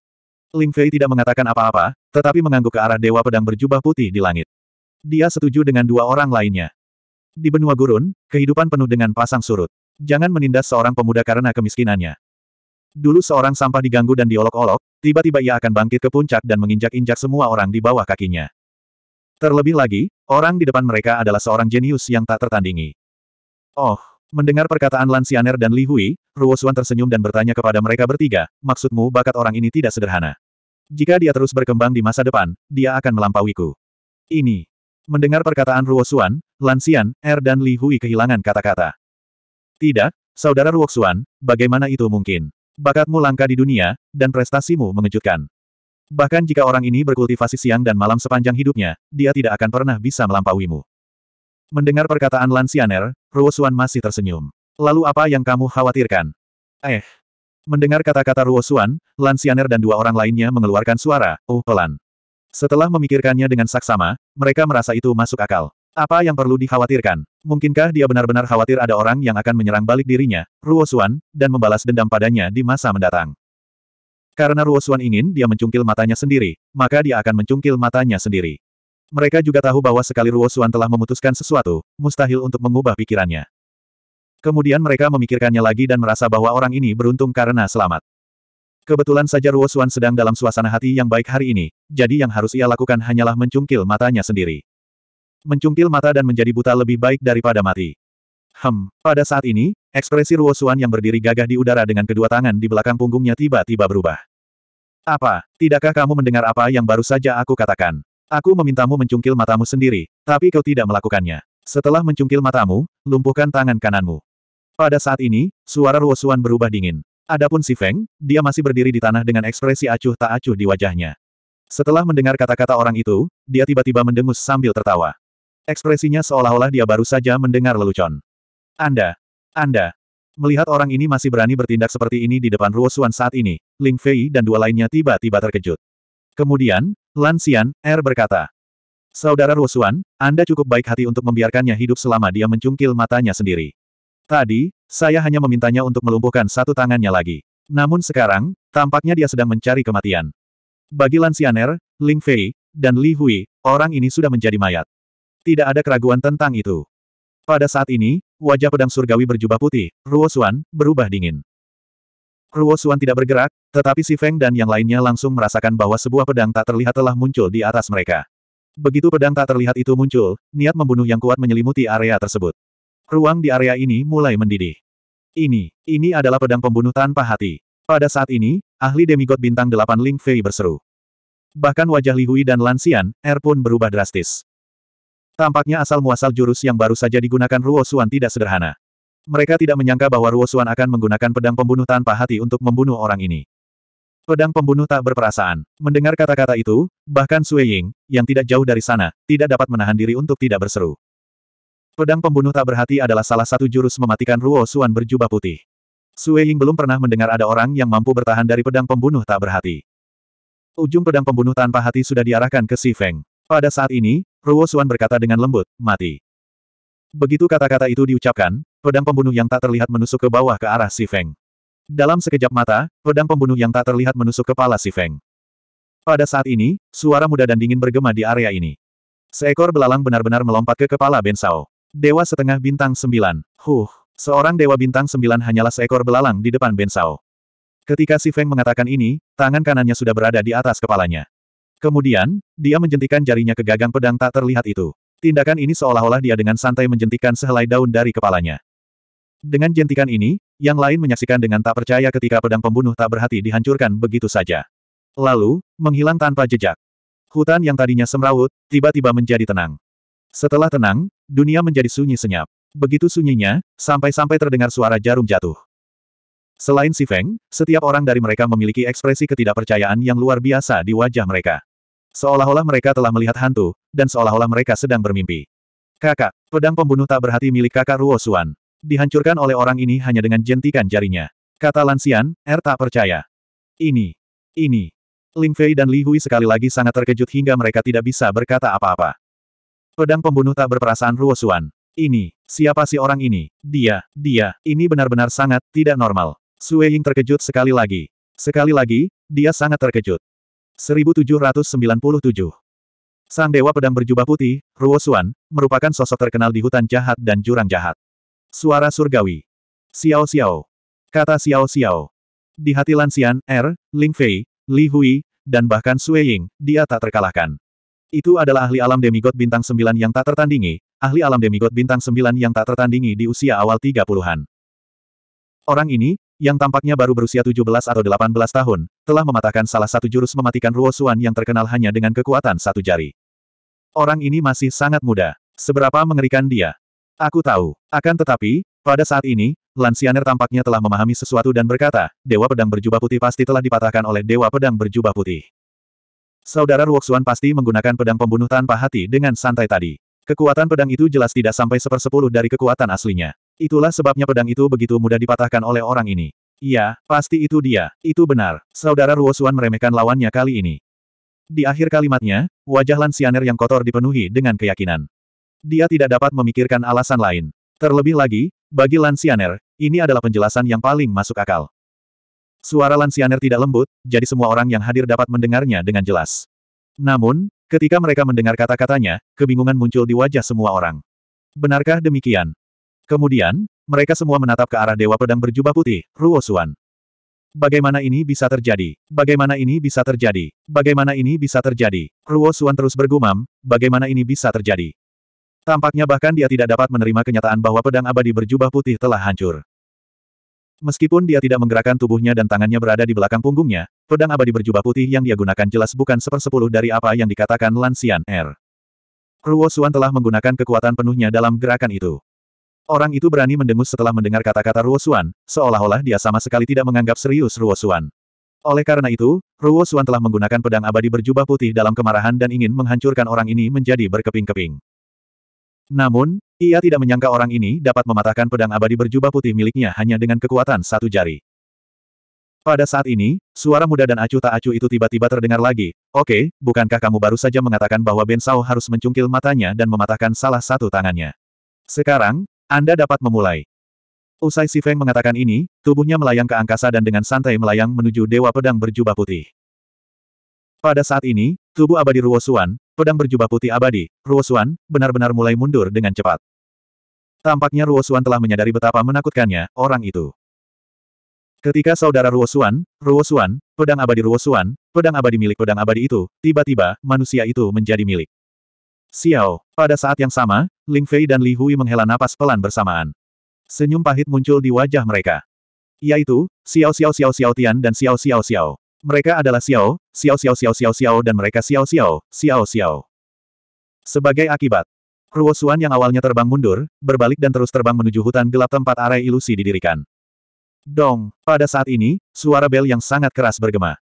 Ling Fei tidak mengatakan apa-apa, tetapi mengangguk ke arah Dewa Pedang Berjubah Putih di langit. Dia setuju dengan dua orang lainnya. Di benua gurun, kehidupan penuh dengan pasang surut. Jangan menindas seorang pemuda karena kemiskinannya. Dulu seorang sampah diganggu dan diolok-olok, tiba-tiba ia akan bangkit ke puncak dan menginjak-injak semua orang di bawah kakinya. Terlebih lagi, orang di depan mereka adalah seorang jenius yang tak tertandingi. Oh, mendengar perkataan Lansianer dan Li Hui, Ruosuan tersenyum dan bertanya kepada mereka bertiga, maksudmu bakat orang ini tidak sederhana. Jika dia terus berkembang di masa depan, dia akan melampauiku. Ini, Mendengar perkataan Ruoxuan, Lansian, Er dan Li Hui kehilangan kata-kata. Tidak, saudara Ruoxuan, bagaimana itu mungkin? Bakatmu langka di dunia, dan prestasimu mengejutkan. Bahkan jika orang ini berkultivasi siang dan malam sepanjang hidupnya, dia tidak akan pernah bisa melampauimu. Mendengar perkataan Lansian Er, Ruosuan masih tersenyum. Lalu apa yang kamu khawatirkan? Eh. Mendengar kata-kata Ruosuan, Lansianer dan dua orang lainnya mengeluarkan suara, oh pelan. Setelah memikirkannya dengan saksama, mereka merasa itu masuk akal. Apa yang perlu dikhawatirkan? Mungkinkah dia benar-benar khawatir ada orang yang akan menyerang balik dirinya, Ruosuan, dan membalas dendam padanya di masa mendatang? Karena Ruosuan ingin dia mencungkil matanya sendiri, maka dia akan mencungkil matanya sendiri. Mereka juga tahu bahwa sekali Ruosuan telah memutuskan sesuatu, mustahil untuk mengubah pikirannya. Kemudian mereka memikirkannya lagi dan merasa bahwa orang ini beruntung karena selamat. Kebetulan saja Ruo Xuan sedang dalam suasana hati yang baik hari ini, jadi yang harus ia lakukan hanyalah mencungkil matanya sendiri. Mencungkil mata dan menjadi buta lebih baik daripada mati. Hem, pada saat ini, ekspresi Ruo Xuan yang berdiri gagah di udara dengan kedua tangan di belakang punggungnya tiba-tiba berubah. Apa, tidakkah kamu mendengar apa yang baru saja aku katakan? Aku memintamu mencungkil matamu sendiri, tapi kau tidak melakukannya. Setelah mencungkil matamu, lumpuhkan tangan kananmu. Pada saat ini, suara Ruo Xuan berubah dingin. Adapun si Feng, dia masih berdiri di tanah dengan ekspresi acuh tak acuh di wajahnya. Setelah mendengar kata-kata orang itu, dia tiba-tiba mendengus sambil tertawa. Ekspresinya seolah-olah dia baru saja mendengar lelucon. Anda, Anda, melihat orang ini masih berani bertindak seperti ini di depan Ruosuan saat ini, Ling Fei dan dua lainnya tiba-tiba terkejut. Kemudian, Xian er berkata, Saudara Ruosuan, Anda cukup baik hati untuk membiarkannya hidup selama dia mencungkil matanya sendiri. Tadi, saya hanya memintanya untuk melumpuhkan satu tangannya lagi. Namun sekarang, tampaknya dia sedang mencari kematian. Bagi Lansianer, Ling Fei, dan Li Hui, orang ini sudah menjadi mayat. Tidak ada keraguan tentang itu. Pada saat ini, wajah pedang surgawi berjubah putih, Ruo Xuan, berubah dingin. Ruo Xuan tidak bergerak, tetapi si Feng dan yang lainnya langsung merasakan bahwa sebuah pedang tak terlihat telah muncul di atas mereka. Begitu pedang tak terlihat itu muncul, niat membunuh yang kuat menyelimuti area tersebut. Ruang di area ini mulai mendidih. Ini, ini adalah pedang pembunuh tanpa hati. Pada saat ini, ahli demigod bintang delapan Ling Fei berseru. Bahkan wajah Li Hui dan Lansian, Er pun berubah drastis. Tampaknya asal-muasal jurus yang baru saja digunakan Ruo Xuan tidak sederhana. Mereka tidak menyangka bahwa Ruo Xuan akan menggunakan pedang pembunuh tanpa hati untuk membunuh orang ini. Pedang pembunuh tak berperasaan. Mendengar kata-kata itu, bahkan Sui Ying, yang tidak jauh dari sana, tidak dapat menahan diri untuk tidak berseru. Pedang pembunuh tak berhati adalah salah satu jurus mematikan Ruo Suan berjubah putih. Sue Ying belum pernah mendengar ada orang yang mampu bertahan dari pedang pembunuh tak berhati. Ujung pedang pembunuh tanpa hati sudah diarahkan ke Si Feng. Pada saat ini, Ruo Suan berkata dengan lembut, mati. Begitu kata-kata itu diucapkan, pedang pembunuh yang tak terlihat menusuk ke bawah ke arah Si Feng. Dalam sekejap mata, pedang pembunuh yang tak terlihat menusuk kepala Si Feng. Pada saat ini, suara muda dan dingin bergema di area ini. Seekor belalang benar-benar melompat ke kepala Ben Sao. Dewa setengah bintang sembilan. Huh, seorang dewa bintang sembilan hanyalah seekor belalang di depan Bensao. Ketika Si Feng mengatakan ini, tangan kanannya sudah berada di atas kepalanya. Kemudian, dia menjentikan jarinya ke gagang pedang tak terlihat itu. Tindakan ini seolah-olah dia dengan santai menjentikan sehelai daun dari kepalanya. Dengan jentikan ini, yang lain menyaksikan dengan tak percaya ketika pedang pembunuh tak berhati dihancurkan begitu saja. Lalu, menghilang tanpa jejak. Hutan yang tadinya semrawut, tiba-tiba menjadi tenang. Setelah tenang, dunia menjadi sunyi senyap. Begitu sunyinya, sampai-sampai terdengar suara jarum jatuh. Selain Si Feng, setiap orang dari mereka memiliki ekspresi ketidakpercayaan yang luar biasa di wajah mereka. Seolah-olah mereka telah melihat hantu, dan seolah-olah mereka sedang bermimpi. Kakak, pedang pembunuh tak berhati milik kakak Ruo Suan. Dihancurkan oleh orang ini hanya dengan jentikan jarinya. Kata Lansian, Er tak percaya. Ini. Ini. Ling Fei dan Li Hui sekali lagi sangat terkejut hingga mereka tidak bisa berkata apa-apa. Pedang pembunuh tak berperasaan Ruosuan. Ini, siapa sih orang ini? Dia, dia, ini benar-benar sangat tidak normal. Sue Ying terkejut sekali lagi. Sekali lagi, dia sangat terkejut. 1797 Sang Dewa Pedang Berjubah Putih, Ruosuan, merupakan sosok terkenal di hutan jahat dan jurang jahat. Suara surgawi. Xiao Xiao. Kata Xiao Xiao. Di hati Lansian, Er, Ling Fei, Li Hui, dan bahkan Sue Ying, dia tak terkalahkan. Itu adalah ahli alam demigod bintang 9 yang tak tertandingi, ahli alam demigod bintang 9 yang tak tertandingi di usia awal 30-an. Orang ini, yang tampaknya baru berusia 17 atau 18 tahun, telah mematahkan salah satu jurus mematikan Ruo yang terkenal hanya dengan kekuatan satu jari. Orang ini masih sangat muda. Seberapa mengerikan dia? Aku tahu. Akan tetapi, pada saat ini, Lansianer tampaknya telah memahami sesuatu dan berkata, Dewa Pedang Berjubah Putih pasti telah dipatahkan oleh Dewa Pedang Berjubah Putih. Saudara Ruoxuan pasti menggunakan pedang pembunuh tanpa hati dengan santai tadi. Kekuatan pedang itu jelas tidak sampai sepersepuluh dari kekuatan aslinya. Itulah sebabnya pedang itu begitu mudah dipatahkan oleh orang ini. Iya, pasti itu dia. Itu benar. Saudara Ruosuan meremehkan lawannya kali ini. Di akhir kalimatnya, wajah lansianer yang kotor dipenuhi dengan keyakinan. Dia tidak dapat memikirkan alasan lain. Terlebih lagi, bagi lansianer, ini adalah penjelasan yang paling masuk akal. Suara Lansianer tidak lembut, jadi semua orang yang hadir dapat mendengarnya dengan jelas. Namun, ketika mereka mendengar kata-katanya, kebingungan muncul di wajah semua orang. Benarkah demikian? Kemudian, mereka semua menatap ke arah Dewa Pedang Berjubah Putih, Ruo Suan. Bagaimana ini bisa terjadi? Bagaimana ini bisa terjadi? Bagaimana ini bisa terjadi? Ruo Suan terus bergumam, bagaimana ini bisa terjadi? Tampaknya bahkan dia tidak dapat menerima kenyataan bahwa pedang abadi berjubah putih telah hancur. Meskipun dia tidak menggerakkan tubuhnya dan tangannya berada di belakang punggungnya, pedang abadi berjubah putih yang dia gunakan jelas bukan sepersepuluh dari apa yang dikatakan Lansian R. Er. Ruo Suan telah menggunakan kekuatan penuhnya dalam gerakan itu. Orang itu berani mendengus setelah mendengar kata-kata Ruo Suan, seolah-olah dia sama sekali tidak menganggap serius Ruo Suan. Oleh karena itu, Ruo Suan telah menggunakan pedang abadi berjubah putih dalam kemarahan dan ingin menghancurkan orang ini menjadi berkeping-keping. Namun, ia tidak menyangka orang ini dapat mematahkan pedang abadi berjubah putih miliknya hanya dengan kekuatan satu jari. Pada saat ini, suara muda dan acuh tak acuh itu tiba-tiba terdengar lagi. Oke, bukankah kamu baru saja mengatakan bahwa Ben Sao harus mencungkil matanya dan mematahkan salah satu tangannya? Sekarang, Anda dapat memulai. Usai Si Feng mengatakan ini, tubuhnya melayang ke angkasa dan dengan santai melayang menuju Dewa Pedang Berjubah Putih. Pada saat ini, tubuh abadi Ruosuan, pedang berjubah putih abadi, Ruosuan, benar-benar mulai mundur dengan cepat. Tampaknya Ruosuan telah menyadari betapa menakutkannya, orang itu. Ketika saudara Ruosuan, Ruosuan, pedang abadi Ruosuan, pedang abadi milik pedang abadi itu, tiba-tiba, manusia itu menjadi milik. Xiao. Pada saat yang sama, Ling Fei dan Li Hui menghela napas pelan bersamaan. Senyum pahit muncul di wajah mereka. Yaitu, Xiao Xiao Xiao Xiao Tian dan Xiao Xiao Xiao. Mereka adalah Xiao, Xiao Xiao Xiao Xiao Xiao dan mereka Xiao Xiao, Xiao Xiao. Sebagai akibat, Ruosuan yang awalnya terbang mundur, berbalik dan terus terbang menuju hutan gelap tempat arai ilusi didirikan. Dong! Pada saat ini, suara bel yang sangat keras bergema.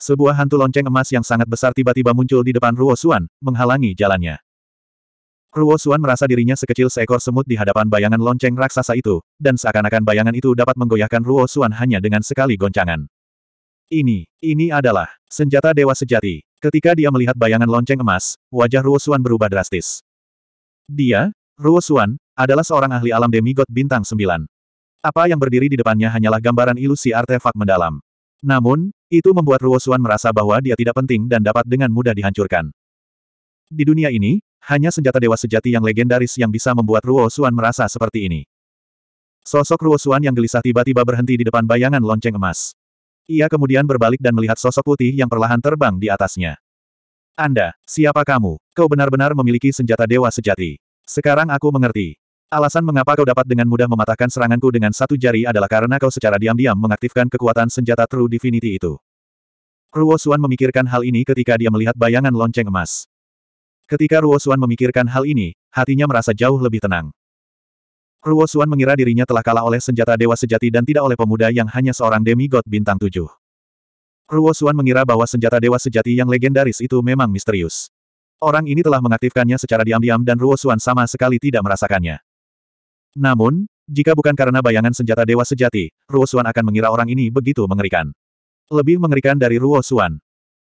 Sebuah hantu lonceng emas yang sangat besar tiba-tiba muncul di depan Ruosuan, menghalangi jalannya. Ruosuan merasa dirinya sekecil seekor semut di hadapan bayangan lonceng raksasa itu, dan seakan-akan bayangan itu dapat menggoyahkan Ruosuan hanya dengan sekali goncangan. Ini, ini adalah senjata dewa sejati. Ketika dia melihat bayangan lonceng emas, wajah Ruosuan berubah drastis. Dia, Ruo Xuan, adalah seorang ahli alam demigod bintang Sembilan. Apa yang berdiri di depannya hanyalah gambaran ilusi artefak mendalam. Namun, itu membuat Ruo Xuan merasa bahwa dia tidak penting dan dapat dengan mudah dihancurkan. Di dunia ini, hanya senjata dewa sejati yang legendaris yang bisa membuat Ruo Xuan merasa seperti ini. Sosok Ruo Xuan yang gelisah tiba-tiba berhenti di depan bayangan lonceng emas. Ia kemudian berbalik dan melihat sosok putih yang perlahan terbang di atasnya. Anda, siapa kamu? Kau benar-benar memiliki senjata dewa sejati. Sekarang aku mengerti. Alasan mengapa kau dapat dengan mudah mematahkan seranganku dengan satu jari adalah karena kau secara diam-diam mengaktifkan kekuatan senjata True Divinity itu. Ruo Xuan memikirkan hal ini ketika dia melihat bayangan lonceng emas. Ketika Ruo Xuan memikirkan hal ini, hatinya merasa jauh lebih tenang. Ruo Xuan mengira dirinya telah kalah oleh senjata dewa sejati dan tidak oleh pemuda yang hanya seorang demigod bintang tujuh. Ruo Xuan mengira bahwa senjata dewa sejati yang legendaris itu memang misterius. Orang ini telah mengaktifkannya secara diam-diam dan Ruo Xuan sama sekali tidak merasakannya. Namun, jika bukan karena bayangan senjata dewa sejati, Ruo Xuan akan mengira orang ini begitu mengerikan. Lebih mengerikan dari Ruo Xuan.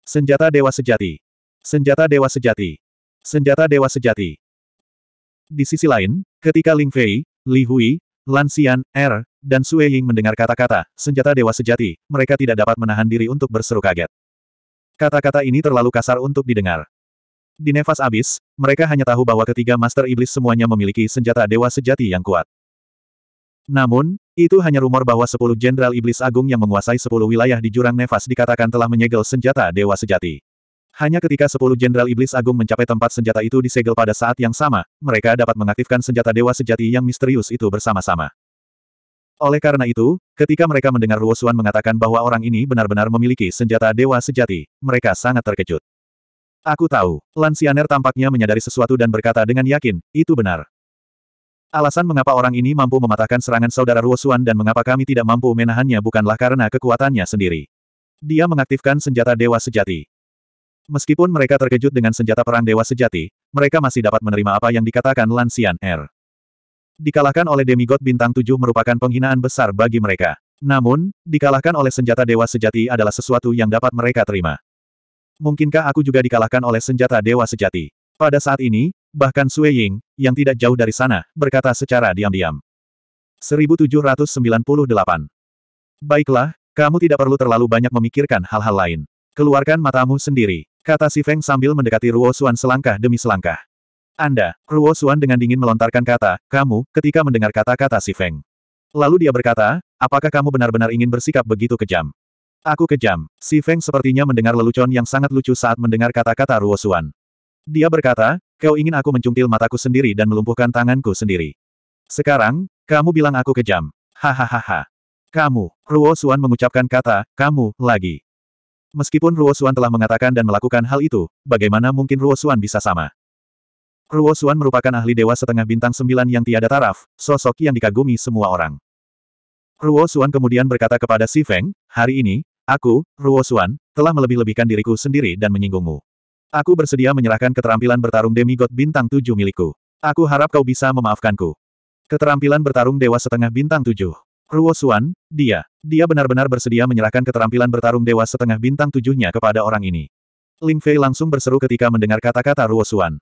Senjata dewa sejati. Senjata dewa sejati. Senjata dewa sejati. Di sisi lain, ketika Ling Fei, Li Hui, Lan Xian, Er, dan Sue Ying mendengar kata-kata, senjata dewa sejati, mereka tidak dapat menahan diri untuk berseru kaget. Kata-kata ini terlalu kasar untuk didengar. Di nefas abis, mereka hanya tahu bahwa ketiga Master Iblis semuanya memiliki senjata dewa sejati yang kuat. Namun, itu hanya rumor bahwa sepuluh Jenderal Iblis Agung yang menguasai sepuluh wilayah di Jurang Nefas dikatakan telah menyegel senjata dewa sejati. Hanya ketika sepuluh Jenderal Iblis Agung mencapai tempat senjata itu disegel pada saat yang sama, mereka dapat mengaktifkan senjata dewa sejati yang misterius itu bersama-sama. Oleh karena itu, ketika mereka mendengar Ruosuan mengatakan bahwa orang ini benar-benar memiliki senjata dewa sejati, mereka sangat terkejut. Aku tahu, Lansianer tampaknya menyadari sesuatu dan berkata dengan yakin, itu benar. Alasan mengapa orang ini mampu mematahkan serangan saudara Ruosuan dan mengapa kami tidak mampu menahannya bukanlah karena kekuatannya sendiri. Dia mengaktifkan senjata dewa sejati. Meskipun mereka terkejut dengan senjata perang dewa sejati, mereka masih dapat menerima apa yang dikatakan Lansian R. Dikalahkan oleh demigod bintang tujuh merupakan penghinaan besar bagi mereka. Namun, dikalahkan oleh senjata dewa sejati adalah sesuatu yang dapat mereka terima. Mungkinkah aku juga dikalahkan oleh senjata dewa sejati? Pada saat ini, bahkan Sui Ying, yang tidak jauh dari sana, berkata secara diam-diam. 1798. Baiklah, kamu tidak perlu terlalu banyak memikirkan hal-hal lain. Keluarkan matamu sendiri, kata si Feng sambil mendekati Ruo Xuan selangkah demi selangkah. Anda, Ruo Xuan dengan dingin melontarkan kata, kamu, ketika mendengar kata-kata si Feng. Lalu dia berkata, apakah kamu benar-benar ingin bersikap begitu kejam? Aku kejam. Si Feng sepertinya mendengar lelucon yang sangat lucu saat mendengar kata-kata Ruo Xuan. Dia berkata, kau ingin aku mencungkil mataku sendiri dan melumpuhkan tanganku sendiri. Sekarang, kamu bilang aku kejam. Hahaha. Kamu, Ruo Xuan mengucapkan kata, kamu, lagi. Meskipun Ruo Xuan telah mengatakan dan melakukan hal itu, bagaimana mungkin Ruo Xuan bisa sama? Kruo Xuan merupakan ahli dewa setengah bintang sembilan yang tiada taraf, sosok yang dikagumi semua orang. Ruo Xuan kemudian berkata kepada Si Feng, hari ini, aku, Ruo Xuan, telah melebih-lebihkan diriku sendiri dan menyinggungmu. Aku bersedia menyerahkan keterampilan bertarung demigod bintang tujuh milikku. Aku harap kau bisa memaafkanku. Keterampilan bertarung dewa setengah bintang tujuh. Ruo Xuan, dia, dia benar-benar bersedia menyerahkan keterampilan bertarung dewa setengah bintang tujuhnya kepada orang ini. Ling Fei langsung berseru ketika mendengar kata-kata Ruo Xuan.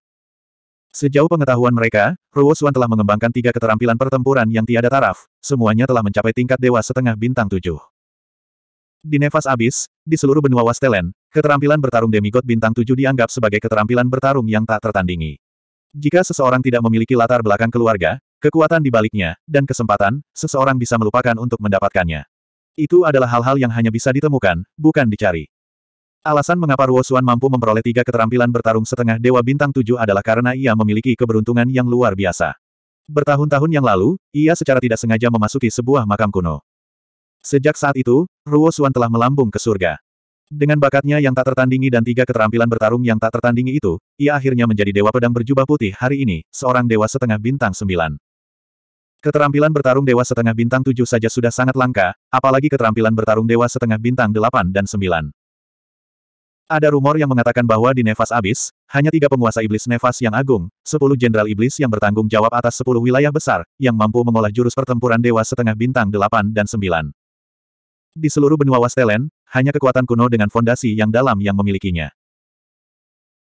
Sejauh pengetahuan mereka, Ruo Xuan telah mengembangkan tiga keterampilan pertempuran yang tiada taraf, semuanya telah mencapai tingkat dewa setengah bintang tujuh. Di nefas abis, di seluruh benua Wastelen, keterampilan bertarung demigod bintang tujuh dianggap sebagai keterampilan bertarung yang tak tertandingi. Jika seseorang tidak memiliki latar belakang keluarga, kekuatan di baliknya, dan kesempatan, seseorang bisa melupakan untuk mendapatkannya. Itu adalah hal-hal yang hanya bisa ditemukan, bukan dicari. Alasan mengapa Ruo Xuan mampu memperoleh tiga keterampilan bertarung setengah Dewa Bintang Tujuh adalah karena ia memiliki keberuntungan yang luar biasa. Bertahun-tahun yang lalu, ia secara tidak sengaja memasuki sebuah makam kuno. Sejak saat itu, Ruo Xuan telah melambung ke surga. Dengan bakatnya yang tak tertandingi dan tiga keterampilan bertarung yang tak tertandingi itu, ia akhirnya menjadi dewa pedang berjubah putih hari ini, seorang dewa setengah bintang sembilan. Keterampilan bertarung dewa setengah bintang tujuh saja sudah sangat langka, apalagi keterampilan bertarung dewa setengah bintang delapan dan sembilan. Ada rumor yang mengatakan bahwa di Nefas Abis, hanya tiga penguasa iblis Nefas yang agung, sepuluh jenderal iblis yang bertanggung jawab atas sepuluh wilayah besar, yang mampu mengolah jurus pertempuran dewa setengah bintang delapan dan sembilan. Di seluruh benua Wastelen, hanya kekuatan kuno dengan fondasi yang dalam yang memilikinya.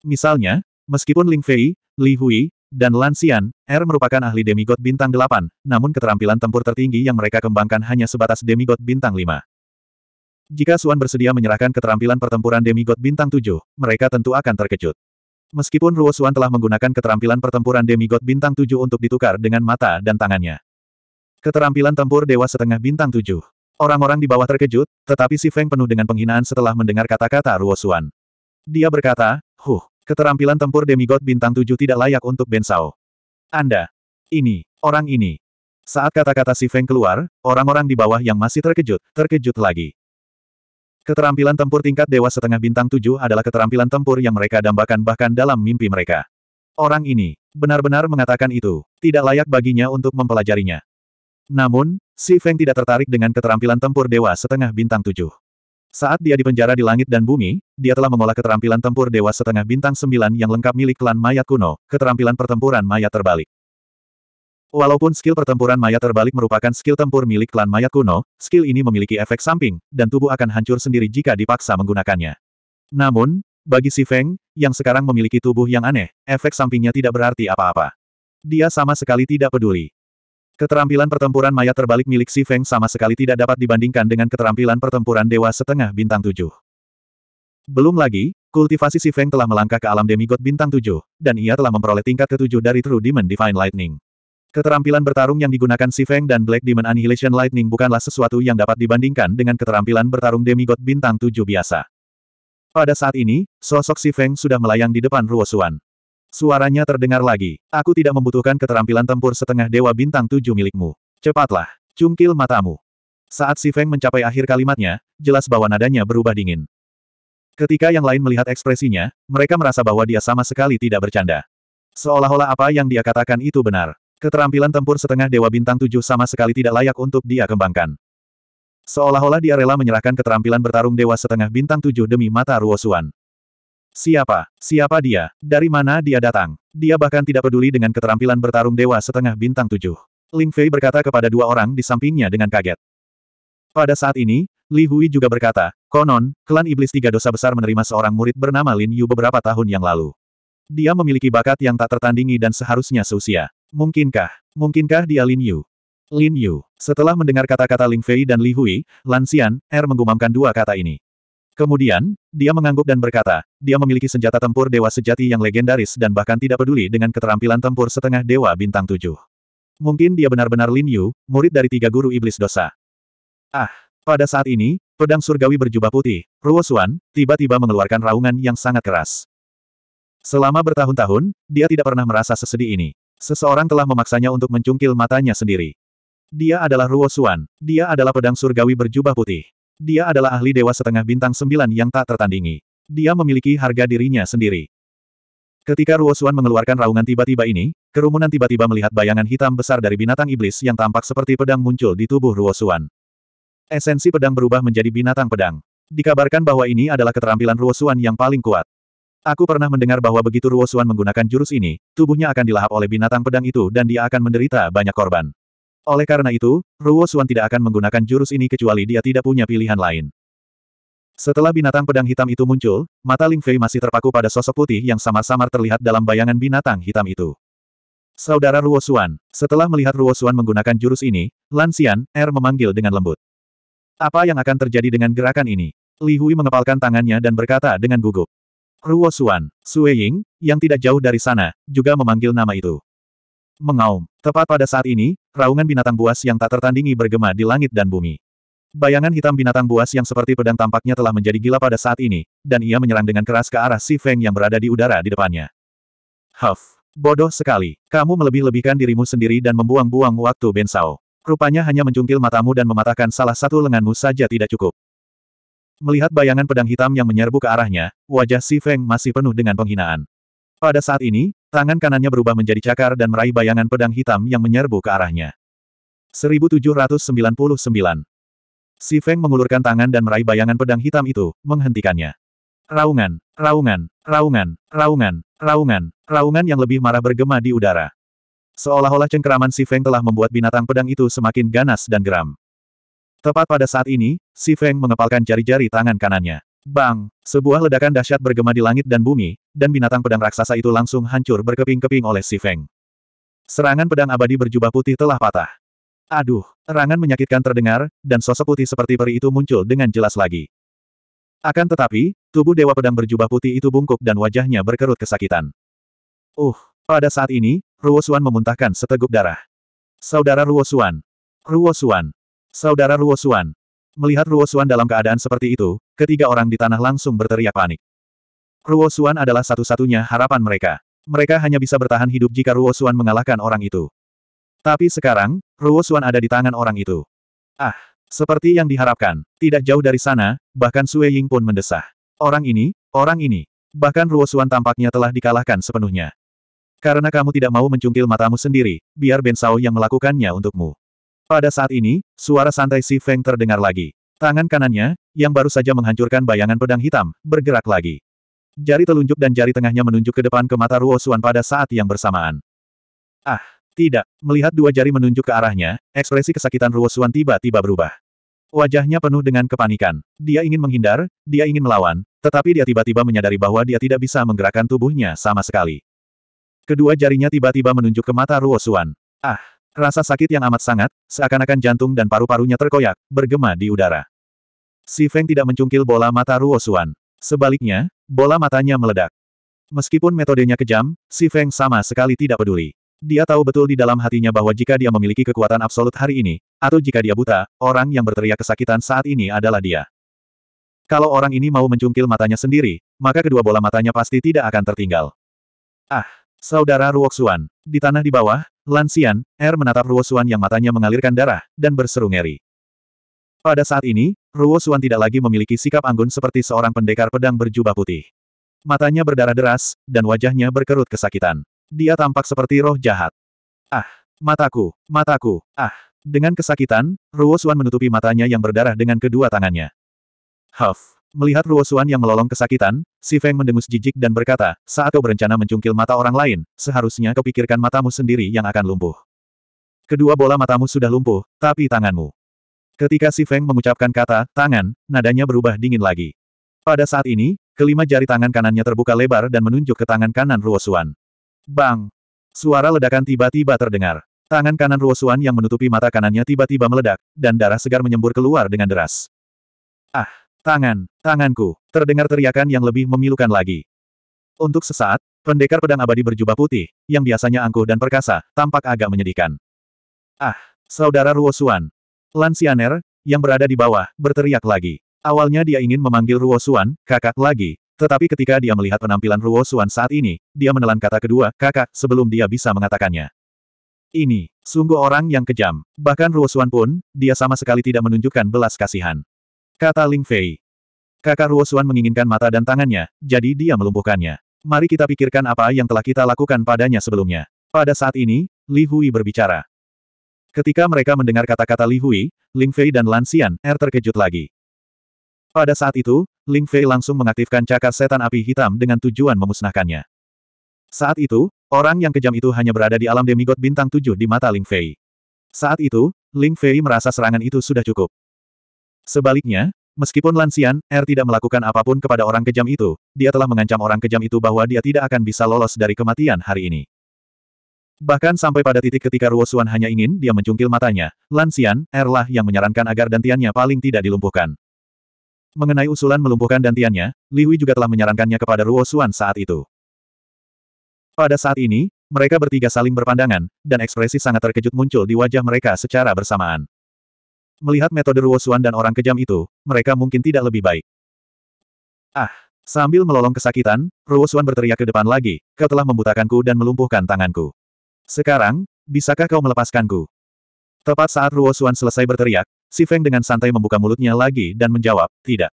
Misalnya, meskipun Ling Fei, Li Hui, dan Lansian, R er merupakan ahli demigod bintang delapan, namun keterampilan tempur tertinggi yang mereka kembangkan hanya sebatas demigod bintang lima. Jika Suan bersedia menyerahkan keterampilan pertempuran demigod bintang 7, mereka tentu akan terkejut. Meskipun Ruo Suan telah menggunakan keterampilan pertempuran demigod bintang 7 untuk ditukar dengan mata dan tangannya. Keterampilan tempur dewa setengah bintang 7. Orang-orang di bawah terkejut, tetapi si Feng penuh dengan penghinaan setelah mendengar kata-kata Ruo Suan. Dia berkata, Huh, keterampilan tempur demigod bintang 7 tidak layak untuk Ben Sao. Anda. Ini, orang ini. Saat kata-kata si Feng keluar, orang-orang di bawah yang masih terkejut, terkejut lagi. Keterampilan tempur tingkat dewa setengah bintang tujuh adalah keterampilan tempur yang mereka dambakan bahkan dalam mimpi mereka. Orang ini benar-benar mengatakan itu, tidak layak baginya untuk mempelajarinya. Namun, Si Feng tidak tertarik dengan keterampilan tempur dewa setengah bintang tujuh. Saat dia dipenjara di langit dan bumi, dia telah mengolah keterampilan tempur Dewa Setengah Bintang Sembilan yang lengkap milik klan mayat kuno, keterampilan pertempuran mayat terbalik. Walaupun skill pertempuran mayat terbalik merupakan skill tempur milik klan mayat kuno, skill ini memiliki efek samping, dan tubuh akan hancur sendiri jika dipaksa menggunakannya. Namun, bagi si Feng, yang sekarang memiliki tubuh yang aneh, efek sampingnya tidak berarti apa-apa. Dia sama sekali tidak peduli. Keterampilan pertempuran mayat terbalik milik si Feng sama sekali tidak dapat dibandingkan dengan keterampilan pertempuran dewa setengah bintang tujuh. Belum lagi, kultivasi si Feng telah melangkah ke alam demigod bintang tujuh, dan ia telah memperoleh tingkat ketujuh dari True Demon Divine Lightning. Keterampilan bertarung yang digunakan Si Feng dan Black Demon Annihilation Lightning bukanlah sesuatu yang dapat dibandingkan dengan keterampilan bertarung demigod bintang tujuh biasa. Pada saat ini, sosok Si Feng sudah melayang di depan Ruosuan. Suaranya terdengar lagi. Aku tidak membutuhkan keterampilan tempur setengah dewa bintang tujuh milikmu. Cepatlah, cungkil matamu. Saat Si Feng mencapai akhir kalimatnya, jelas bahwa nadanya berubah dingin. Ketika yang lain melihat ekspresinya, mereka merasa bahwa dia sama sekali tidak bercanda. Seolah-olah apa yang dia katakan itu benar. Keterampilan tempur setengah Dewa Bintang Tujuh sama sekali tidak layak untuk dia kembangkan. Seolah-olah dia rela menyerahkan keterampilan bertarung Dewa Setengah Bintang Tujuh demi mata Ruosuan. Siapa? Siapa dia? Dari mana dia datang? Dia bahkan tidak peduli dengan keterampilan bertarung Dewa Setengah Bintang Tujuh. Ling Fei berkata kepada dua orang di sampingnya dengan kaget. Pada saat ini, Li Hui juga berkata, konon, klan iblis tiga dosa besar menerima seorang murid bernama Lin Yu beberapa tahun yang lalu. Dia memiliki bakat yang tak tertandingi dan seharusnya seusia. Mungkinkah? Mungkinkah dia Lin Yu? Lin Yu. Setelah mendengar kata-kata Ling Fei dan Li Hui, Lansian, Er menggumamkan dua kata ini. Kemudian, dia mengangguk dan berkata, dia memiliki senjata tempur dewa sejati yang legendaris dan bahkan tidak peduli dengan keterampilan tempur setengah dewa bintang tujuh. Mungkin dia benar-benar Lin Yu, murid dari tiga guru iblis dosa. Ah, pada saat ini, pedang surgawi berjubah putih, Ruo tiba-tiba mengeluarkan raungan yang sangat keras. Selama bertahun-tahun, dia tidak pernah merasa sesedih ini. Seseorang telah memaksanya untuk mencungkil matanya sendiri. Dia adalah Ruo Suan. Dia adalah pedang surgawi berjubah putih. Dia adalah ahli dewa setengah bintang sembilan yang tak tertandingi. Dia memiliki harga dirinya sendiri. Ketika Ruo Suan mengeluarkan raungan tiba-tiba ini, kerumunan tiba-tiba melihat bayangan hitam besar dari binatang iblis yang tampak seperti pedang muncul di tubuh Ruo Suan. Esensi pedang berubah menjadi binatang pedang. Dikabarkan bahwa ini adalah keterampilan Ruo Suan yang paling kuat. Aku pernah mendengar bahwa begitu Ruo menggunakan jurus ini, tubuhnya akan dilahap oleh binatang pedang itu dan dia akan menderita banyak korban. Oleh karena itu, Ruo tidak akan menggunakan jurus ini kecuali dia tidak punya pilihan lain. Setelah binatang pedang hitam itu muncul, mata Ling Fei masih terpaku pada sosok putih yang samar-samar terlihat dalam bayangan binatang hitam itu. Saudara Ruo setelah melihat Ruo menggunakan jurus ini, Lan Xian, Er memanggil dengan lembut. Apa yang akan terjadi dengan gerakan ini? Li Hui mengepalkan tangannya dan berkata dengan gugup. Ruo Suan, Sue Ying, yang tidak jauh dari sana, juga memanggil nama itu. Mengaum. Tepat pada saat ini, raungan binatang buas yang tak tertandingi bergema di langit dan bumi. Bayangan hitam binatang buas yang seperti pedang tampaknya telah menjadi gila pada saat ini, dan ia menyerang dengan keras ke arah si Feng yang berada di udara di depannya. Huff. Bodoh sekali. Kamu melebih-lebihkan dirimu sendiri dan membuang-buang waktu Ben Sao. Rupanya hanya mencungkil matamu dan mematahkan salah satu lenganmu saja tidak cukup. Melihat bayangan pedang hitam yang menyerbu ke arahnya, wajah Si Feng masih penuh dengan penghinaan. Pada saat ini, tangan kanannya berubah menjadi cakar dan meraih bayangan pedang hitam yang menyerbu ke arahnya. 1799 Si Feng mengulurkan tangan dan meraih bayangan pedang hitam itu, menghentikannya. Raungan, raungan, raungan, raungan, raungan, raungan yang lebih marah bergema di udara. Seolah-olah cengkeraman Si Feng telah membuat binatang pedang itu semakin ganas dan geram. Tepat pada saat ini, Si Feng mengepalkan jari-jari tangan kanannya. Bang! Sebuah ledakan dahsyat bergema di langit dan bumi, dan binatang pedang raksasa itu langsung hancur berkeping-keping oleh Si Feng. Serangan pedang abadi berjubah putih telah patah. Aduh, erangan menyakitkan terdengar, dan sosok putih seperti peri itu muncul dengan jelas lagi. Akan tetapi, tubuh dewa pedang berjubah putih itu bungkuk dan wajahnya berkerut kesakitan. Uh, pada saat ini, Ruo memuntahkan seteguk darah. Saudara Ruo Xuan. Saudara Ruosuan. Melihat Ruosuan dalam keadaan seperti itu, ketiga orang di tanah langsung berteriak panik. Ruosuan adalah satu-satunya harapan mereka. Mereka hanya bisa bertahan hidup jika Ruosuan mengalahkan orang itu. Tapi sekarang, Ruosuan ada di tangan orang itu. Ah, seperti yang diharapkan, tidak jauh dari sana, bahkan Sue Ying pun mendesah. Orang ini, orang ini. Bahkan Ruosuan tampaknya telah dikalahkan sepenuhnya. Karena kamu tidak mau mencungkil matamu sendiri, biar Ben Sao yang melakukannya untukmu. Pada saat ini, suara santai Si Feng terdengar lagi. Tangan kanannya, yang baru saja menghancurkan bayangan pedang hitam, bergerak lagi. Jari telunjuk dan jari tengahnya menunjuk ke depan ke mata Ruo Xuan pada saat yang bersamaan. Ah, tidak. Melihat dua jari menunjuk ke arahnya, ekspresi kesakitan Ruo Xuan tiba-tiba berubah. Wajahnya penuh dengan kepanikan. Dia ingin menghindar, dia ingin melawan, tetapi dia tiba-tiba menyadari bahwa dia tidak bisa menggerakkan tubuhnya sama sekali. Kedua jarinya tiba-tiba menunjuk ke mata Ruo Xuan. Ah, Rasa sakit yang amat sangat, seakan-akan jantung dan paru-parunya terkoyak, bergema di udara. Si Feng tidak mencungkil bola mata Ruosuan. Sebaliknya, bola matanya meledak. Meskipun metodenya kejam, Si Feng sama sekali tidak peduli. Dia tahu betul di dalam hatinya bahwa jika dia memiliki kekuatan absolut hari ini, atau jika dia buta, orang yang berteriak kesakitan saat ini adalah dia. Kalau orang ini mau mencungkil matanya sendiri, maka kedua bola matanya pasti tidak akan tertinggal. Ah, saudara Ruoksuan, di tanah di bawah, Lansian, Er menatap Ruo Xuan yang matanya mengalirkan darah, dan berseru ngeri. Pada saat ini, Ruo Xuan tidak lagi memiliki sikap anggun seperti seorang pendekar pedang berjubah putih. Matanya berdarah deras, dan wajahnya berkerut kesakitan. Dia tampak seperti roh jahat. Ah, mataku, mataku, ah. Dengan kesakitan, Ruo Xuan menutupi matanya yang berdarah dengan kedua tangannya. Huff. Melihat Ruo yang melolong kesakitan, Si Feng mendengus jijik dan berkata, saat kau berencana mencungkil mata orang lain, seharusnya kau pikirkan matamu sendiri yang akan lumpuh. Kedua bola matamu sudah lumpuh, tapi tanganmu. Ketika Si Feng mengucapkan kata, tangan, nadanya berubah dingin lagi. Pada saat ini, kelima jari tangan kanannya terbuka lebar dan menunjuk ke tangan kanan Ruo Bang! Suara ledakan tiba-tiba terdengar. Tangan kanan Ruo yang menutupi mata kanannya tiba-tiba meledak, dan darah segar menyembur keluar dengan deras. Ah! Tangan, tanganku, terdengar teriakan yang lebih memilukan lagi. Untuk sesaat, pendekar pedang abadi berjubah putih, yang biasanya angkuh dan perkasa, tampak agak menyedihkan. Ah, saudara Ruosuan. Lansianer, yang berada di bawah, berteriak lagi. Awalnya dia ingin memanggil Ruosuan, kakak, lagi, tetapi ketika dia melihat penampilan Ruosuan saat ini, dia menelan kata kedua, kakak, sebelum dia bisa mengatakannya. Ini, sungguh orang yang kejam. Bahkan Ruosuan pun, dia sama sekali tidak menunjukkan belas kasihan. Kata Ling Fei. Kakak Ruosuan menginginkan mata dan tangannya, jadi dia melumpuhkannya. Mari kita pikirkan apa yang telah kita lakukan padanya sebelumnya. Pada saat ini, Li Hui berbicara. Ketika mereka mendengar kata-kata Li Hui, Ling Fei dan Lansian Er terkejut lagi. Pada saat itu, Ling Fei langsung mengaktifkan cakar setan api hitam dengan tujuan memusnahkannya. Saat itu, orang yang kejam itu hanya berada di alam demigod bintang tujuh di mata Ling Fei. Saat itu, Ling Fei merasa serangan itu sudah cukup. Sebaliknya, meskipun Lansian, R er tidak melakukan apapun kepada orang kejam itu, dia telah mengancam orang kejam itu bahwa dia tidak akan bisa lolos dari kematian hari ini. Bahkan sampai pada titik ketika Ruo hanya ingin dia mencungkil matanya, Lansian, R er lah yang menyarankan agar dantiannya paling tidak dilumpuhkan. Mengenai usulan melumpuhkan dantiannya, Li Hui juga telah menyarankannya kepada Ruo saat itu. Pada saat ini, mereka bertiga saling berpandangan, dan ekspresi sangat terkejut muncul di wajah mereka secara bersamaan. Melihat metode Ruosuan dan orang kejam itu, mereka mungkin tidak lebih baik. Ah! Sambil melolong kesakitan, Ruosuan berteriak ke depan lagi, kau telah membutakanku dan melumpuhkan tanganku. Sekarang, bisakah kau melepaskanku? Tepat saat Ruosuan selesai berteriak, Si Feng dengan santai membuka mulutnya lagi dan menjawab, tidak.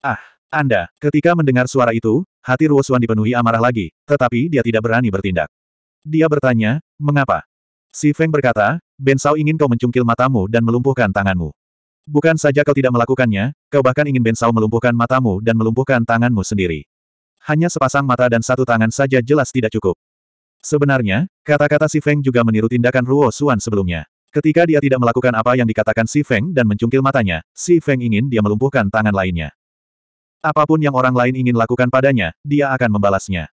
Ah, Anda, ketika mendengar suara itu, hati Ruosuan dipenuhi amarah lagi, tetapi dia tidak berani bertindak. Dia bertanya, mengapa? Si Feng berkata, Ben Sao ingin kau mencungkil matamu dan melumpuhkan tanganmu. Bukan saja kau tidak melakukannya, kau bahkan ingin Ben Sao melumpuhkan matamu dan melumpuhkan tanganmu sendiri. Hanya sepasang mata dan satu tangan saja jelas tidak cukup. Sebenarnya, kata-kata Si Feng juga meniru tindakan Ruo Suan sebelumnya. Ketika dia tidak melakukan apa yang dikatakan Si Feng dan mencungkil matanya, Si Feng ingin dia melumpuhkan tangan lainnya. Apapun yang orang lain ingin lakukan padanya, dia akan membalasnya.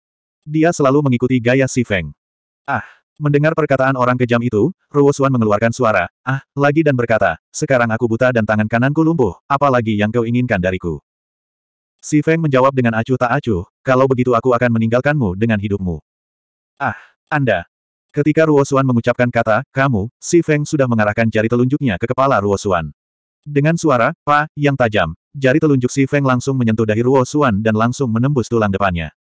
Dia selalu mengikuti gaya Si Feng. Ah, Mendengar perkataan orang kejam itu, Ruosuan mengeluarkan suara, ah, lagi dan berkata, sekarang aku buta dan tangan kananku lumpuh, apalagi yang kau inginkan dariku. Si Feng menjawab dengan acuh tak acuh, kalau begitu aku akan meninggalkanmu dengan hidupmu. Ah, Anda. Ketika Ruosuan mengucapkan kata, kamu, si Feng sudah mengarahkan jari telunjuknya ke kepala Ruosuan. Dengan suara, pa, yang tajam, jari telunjuk si Feng langsung menyentuh dahi Ruosuan dan langsung menembus tulang depannya.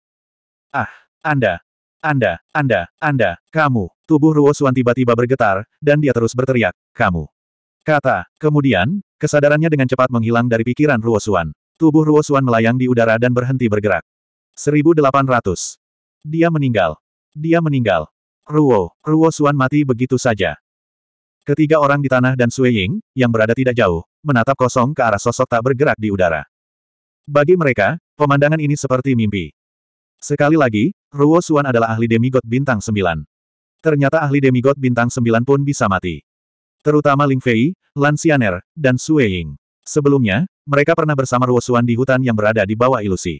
Ah, Anda. Anda, Anda, Anda, kamu. Tubuh Ruo Suan tiba-tiba bergetar, dan dia terus berteriak, kamu. Kata, kemudian, kesadarannya dengan cepat menghilang dari pikiran Ruo Suan. Tubuh Ruo Suan melayang di udara dan berhenti bergerak. 1800. Dia meninggal. Dia meninggal. Ruo, Ruo Suan mati begitu saja. Ketiga orang di tanah dan Sui Ying, yang berada tidak jauh, menatap kosong ke arah sosok tak bergerak di udara. Bagi mereka, pemandangan ini seperti mimpi. Sekali lagi, Ruo Xuan adalah ahli demigod bintang 9. Ternyata ahli demigod bintang 9 pun bisa mati. Terutama Ling Fei, Lan Xianer, dan Sue Ying. Sebelumnya, mereka pernah bersama Ruo Xuan di hutan yang berada di bawah ilusi.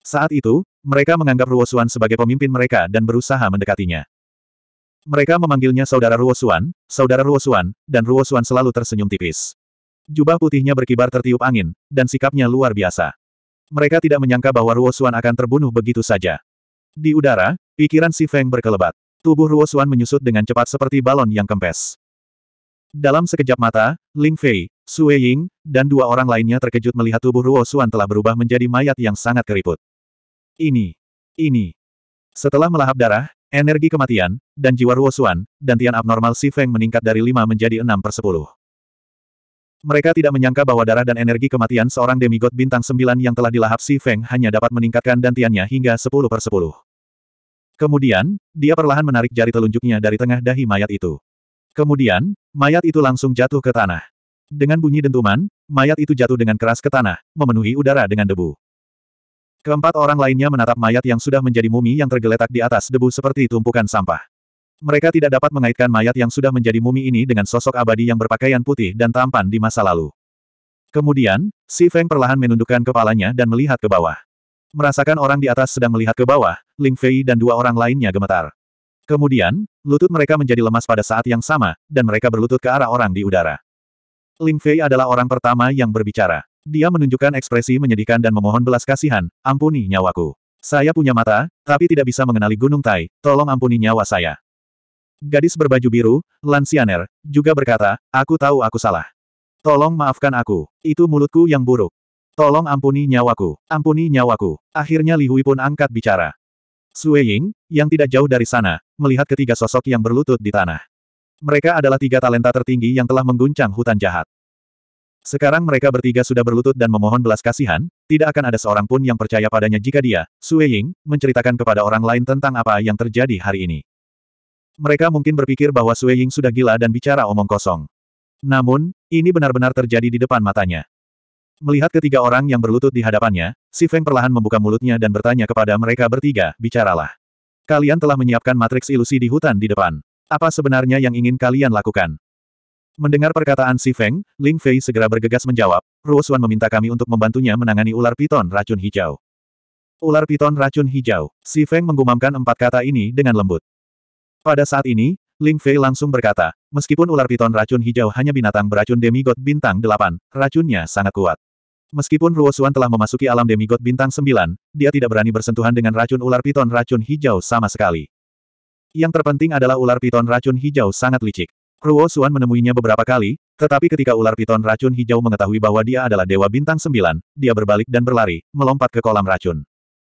Saat itu, mereka menganggap Ruo Xuan sebagai pemimpin mereka dan berusaha mendekatinya. Mereka memanggilnya saudara Ruo Xuan, saudara Ruo Xuan, dan Ruo Xuan selalu tersenyum tipis. Jubah putihnya berkibar tertiup angin, dan sikapnya luar biasa. Mereka tidak menyangka bahwa Ruosuan akan terbunuh begitu saja. Di udara, pikiran si Feng berkelebat. Tubuh Ruosuan menyusut dengan cepat seperti balon yang kempes. Dalam sekejap mata, Ling Fei, Su Ying, dan dua orang lainnya terkejut melihat tubuh Ruo telah berubah menjadi mayat yang sangat keriput. Ini, ini. Setelah melahap darah, energi kematian, dan jiwa Ruo dan tian abnormal Si Feng meningkat dari 5 menjadi 6 per 10. Mereka tidak menyangka bahwa darah dan energi kematian seorang demigod bintang sembilan yang telah dilahap Si Feng hanya dapat meningkatkan dantiannya hingga sepuluh per sepuluh. Kemudian, dia perlahan menarik jari telunjuknya dari tengah dahi mayat itu. Kemudian, mayat itu langsung jatuh ke tanah. Dengan bunyi dentuman, mayat itu jatuh dengan keras ke tanah, memenuhi udara dengan debu. Keempat orang lainnya menatap mayat yang sudah menjadi mumi yang tergeletak di atas debu seperti tumpukan sampah. Mereka tidak dapat mengaitkan mayat yang sudah menjadi mumi ini dengan sosok abadi yang berpakaian putih dan tampan di masa lalu. Kemudian, Si Feng perlahan menundukkan kepalanya dan melihat ke bawah. Merasakan orang di atas sedang melihat ke bawah, Ling Fei dan dua orang lainnya gemetar. Kemudian, lutut mereka menjadi lemas pada saat yang sama, dan mereka berlutut ke arah orang di udara. Ling Fei adalah orang pertama yang berbicara. Dia menunjukkan ekspresi menyedihkan dan memohon belas kasihan, ampuni nyawaku. Saya punya mata, tapi tidak bisa mengenali Gunung Tai, tolong ampuni nyawa saya. Gadis berbaju biru, Lansianer, juga berkata, aku tahu aku salah. Tolong maafkan aku, itu mulutku yang buruk. Tolong ampuni nyawaku, ampuni nyawaku. Akhirnya Li Hui pun angkat bicara. Sue Ying, yang tidak jauh dari sana, melihat ketiga sosok yang berlutut di tanah. Mereka adalah tiga talenta tertinggi yang telah mengguncang hutan jahat. Sekarang mereka bertiga sudah berlutut dan memohon belas kasihan, tidak akan ada seorang pun yang percaya padanya jika dia, Sue Ying, menceritakan kepada orang lain tentang apa yang terjadi hari ini. Mereka mungkin berpikir bahwa Sue Ying sudah gila dan bicara omong kosong. Namun, ini benar-benar terjadi di depan matanya. Melihat ketiga orang yang berlutut di hadapannya, Si Feng perlahan membuka mulutnya dan bertanya kepada mereka bertiga, bicaralah. Kalian telah menyiapkan matriks ilusi di hutan di depan. Apa sebenarnya yang ingin kalian lakukan? Mendengar perkataan Si Feng, Ling Fei segera bergegas menjawab, Ruosuan meminta kami untuk membantunya menangani ular piton racun hijau. Ular piton racun hijau. Si Feng menggumamkan empat kata ini dengan lembut. Pada saat ini, Ling Fei langsung berkata, meskipun ular piton racun hijau hanya binatang beracun demigod bintang 8, racunnya sangat kuat. Meskipun Ruo telah memasuki alam demigod bintang 9, dia tidak berani bersentuhan dengan racun ular piton racun hijau sama sekali. Yang terpenting adalah ular piton racun hijau sangat licik. Ruo Xuan menemuinya beberapa kali, tetapi ketika ular piton racun hijau mengetahui bahwa dia adalah dewa bintang 9, dia berbalik dan berlari, melompat ke kolam racun.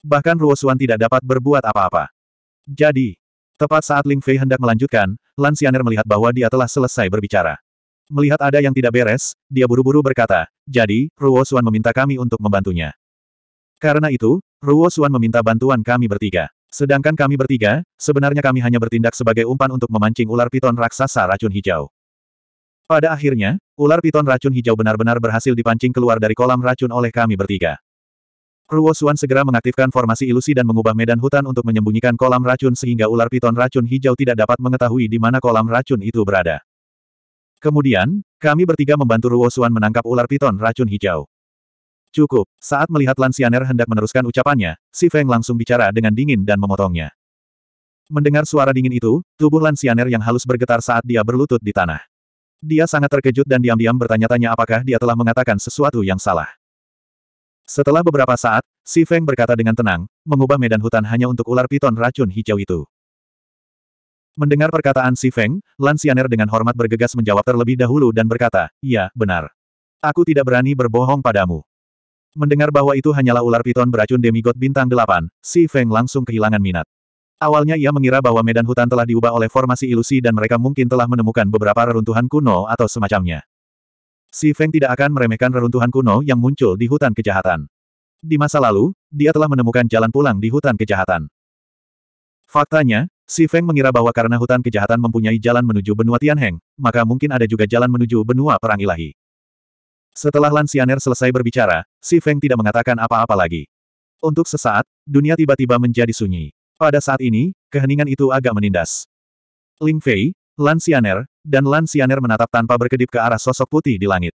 Bahkan Ruo tidak dapat berbuat apa-apa. Jadi, Tepat saat Ling Fei hendak melanjutkan, Lan melihat bahwa dia telah selesai berbicara. Melihat ada yang tidak beres, dia buru-buru berkata, jadi, Ruo Xuan meminta kami untuk membantunya. Karena itu, Ruo Xuan meminta bantuan kami bertiga. Sedangkan kami bertiga, sebenarnya kami hanya bertindak sebagai umpan untuk memancing ular piton raksasa racun hijau. Pada akhirnya, ular piton racun hijau benar-benar berhasil dipancing keluar dari kolam racun oleh kami bertiga. Ruo Xuan segera mengaktifkan formasi ilusi dan mengubah medan hutan untuk menyembunyikan kolam racun sehingga ular piton racun hijau tidak dapat mengetahui di mana kolam racun itu berada. Kemudian, kami bertiga membantu Ruo Xuan menangkap ular piton racun hijau. Cukup, saat melihat Lansianer hendak meneruskan ucapannya, Si Feng langsung bicara dengan dingin dan memotongnya. Mendengar suara dingin itu, tubuh Lansianer yang halus bergetar saat dia berlutut di tanah. Dia sangat terkejut dan diam-diam bertanya-tanya apakah dia telah mengatakan sesuatu yang salah. Setelah beberapa saat, Si Feng berkata dengan tenang, mengubah medan hutan hanya untuk ular piton racun hijau itu. Mendengar perkataan Si Feng, Lansianer dengan hormat bergegas menjawab terlebih dahulu dan berkata, Iya, benar. Aku tidak berani berbohong padamu. Mendengar bahwa itu hanyalah ular piton beracun demigod bintang delapan, Si Feng langsung kehilangan minat. Awalnya ia mengira bahwa medan hutan telah diubah oleh formasi ilusi dan mereka mungkin telah menemukan beberapa reruntuhan kuno atau semacamnya. Si Feng tidak akan meremehkan reruntuhan kuno yang muncul di hutan kejahatan. Di masa lalu, dia telah menemukan jalan pulang di hutan kejahatan. Faktanya, Si Feng mengira bahwa karena hutan kejahatan mempunyai jalan menuju benua Tianheng, maka mungkin ada juga jalan menuju benua perang ilahi. Setelah Lansianer selesai berbicara, Si Feng tidak mengatakan apa-apa lagi. Untuk sesaat, dunia tiba-tiba menjadi sunyi. Pada saat ini, keheningan itu agak menindas. Ling Fei, Lansianer, dan Lan menatap tanpa berkedip ke arah sosok putih di langit.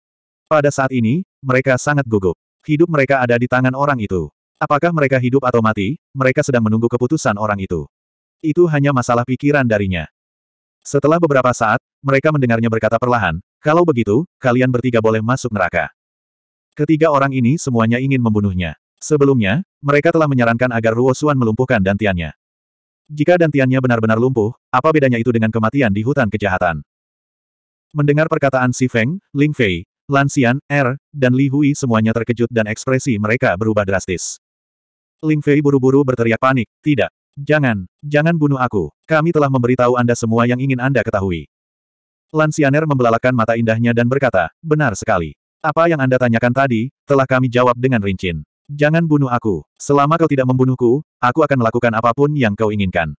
Pada saat ini, mereka sangat gugup. Hidup mereka ada di tangan orang itu. Apakah mereka hidup atau mati, mereka sedang menunggu keputusan orang itu. Itu hanya masalah pikiran darinya. Setelah beberapa saat, mereka mendengarnya berkata perlahan, kalau begitu, kalian bertiga boleh masuk neraka. Ketiga orang ini semuanya ingin membunuhnya. Sebelumnya, mereka telah menyarankan agar Ruo Xuan melumpuhkan dantiannya. Jika dantiannya benar-benar lumpuh, apa bedanya itu dengan kematian di hutan kejahatan? Mendengar perkataan Si Feng, Ling Fei, Xian, Er, dan Li Hui semuanya terkejut dan ekspresi mereka berubah drastis. Ling Fei buru-buru berteriak panik, tidak, jangan, jangan bunuh aku, kami telah memberitahu Anda semua yang ingin Anda ketahui. Er membelalakan mata indahnya dan berkata, benar sekali. Apa yang Anda tanyakan tadi, telah kami jawab dengan rincin. Jangan bunuh aku. Selama kau tidak membunuhku, aku akan melakukan apapun yang kau inginkan.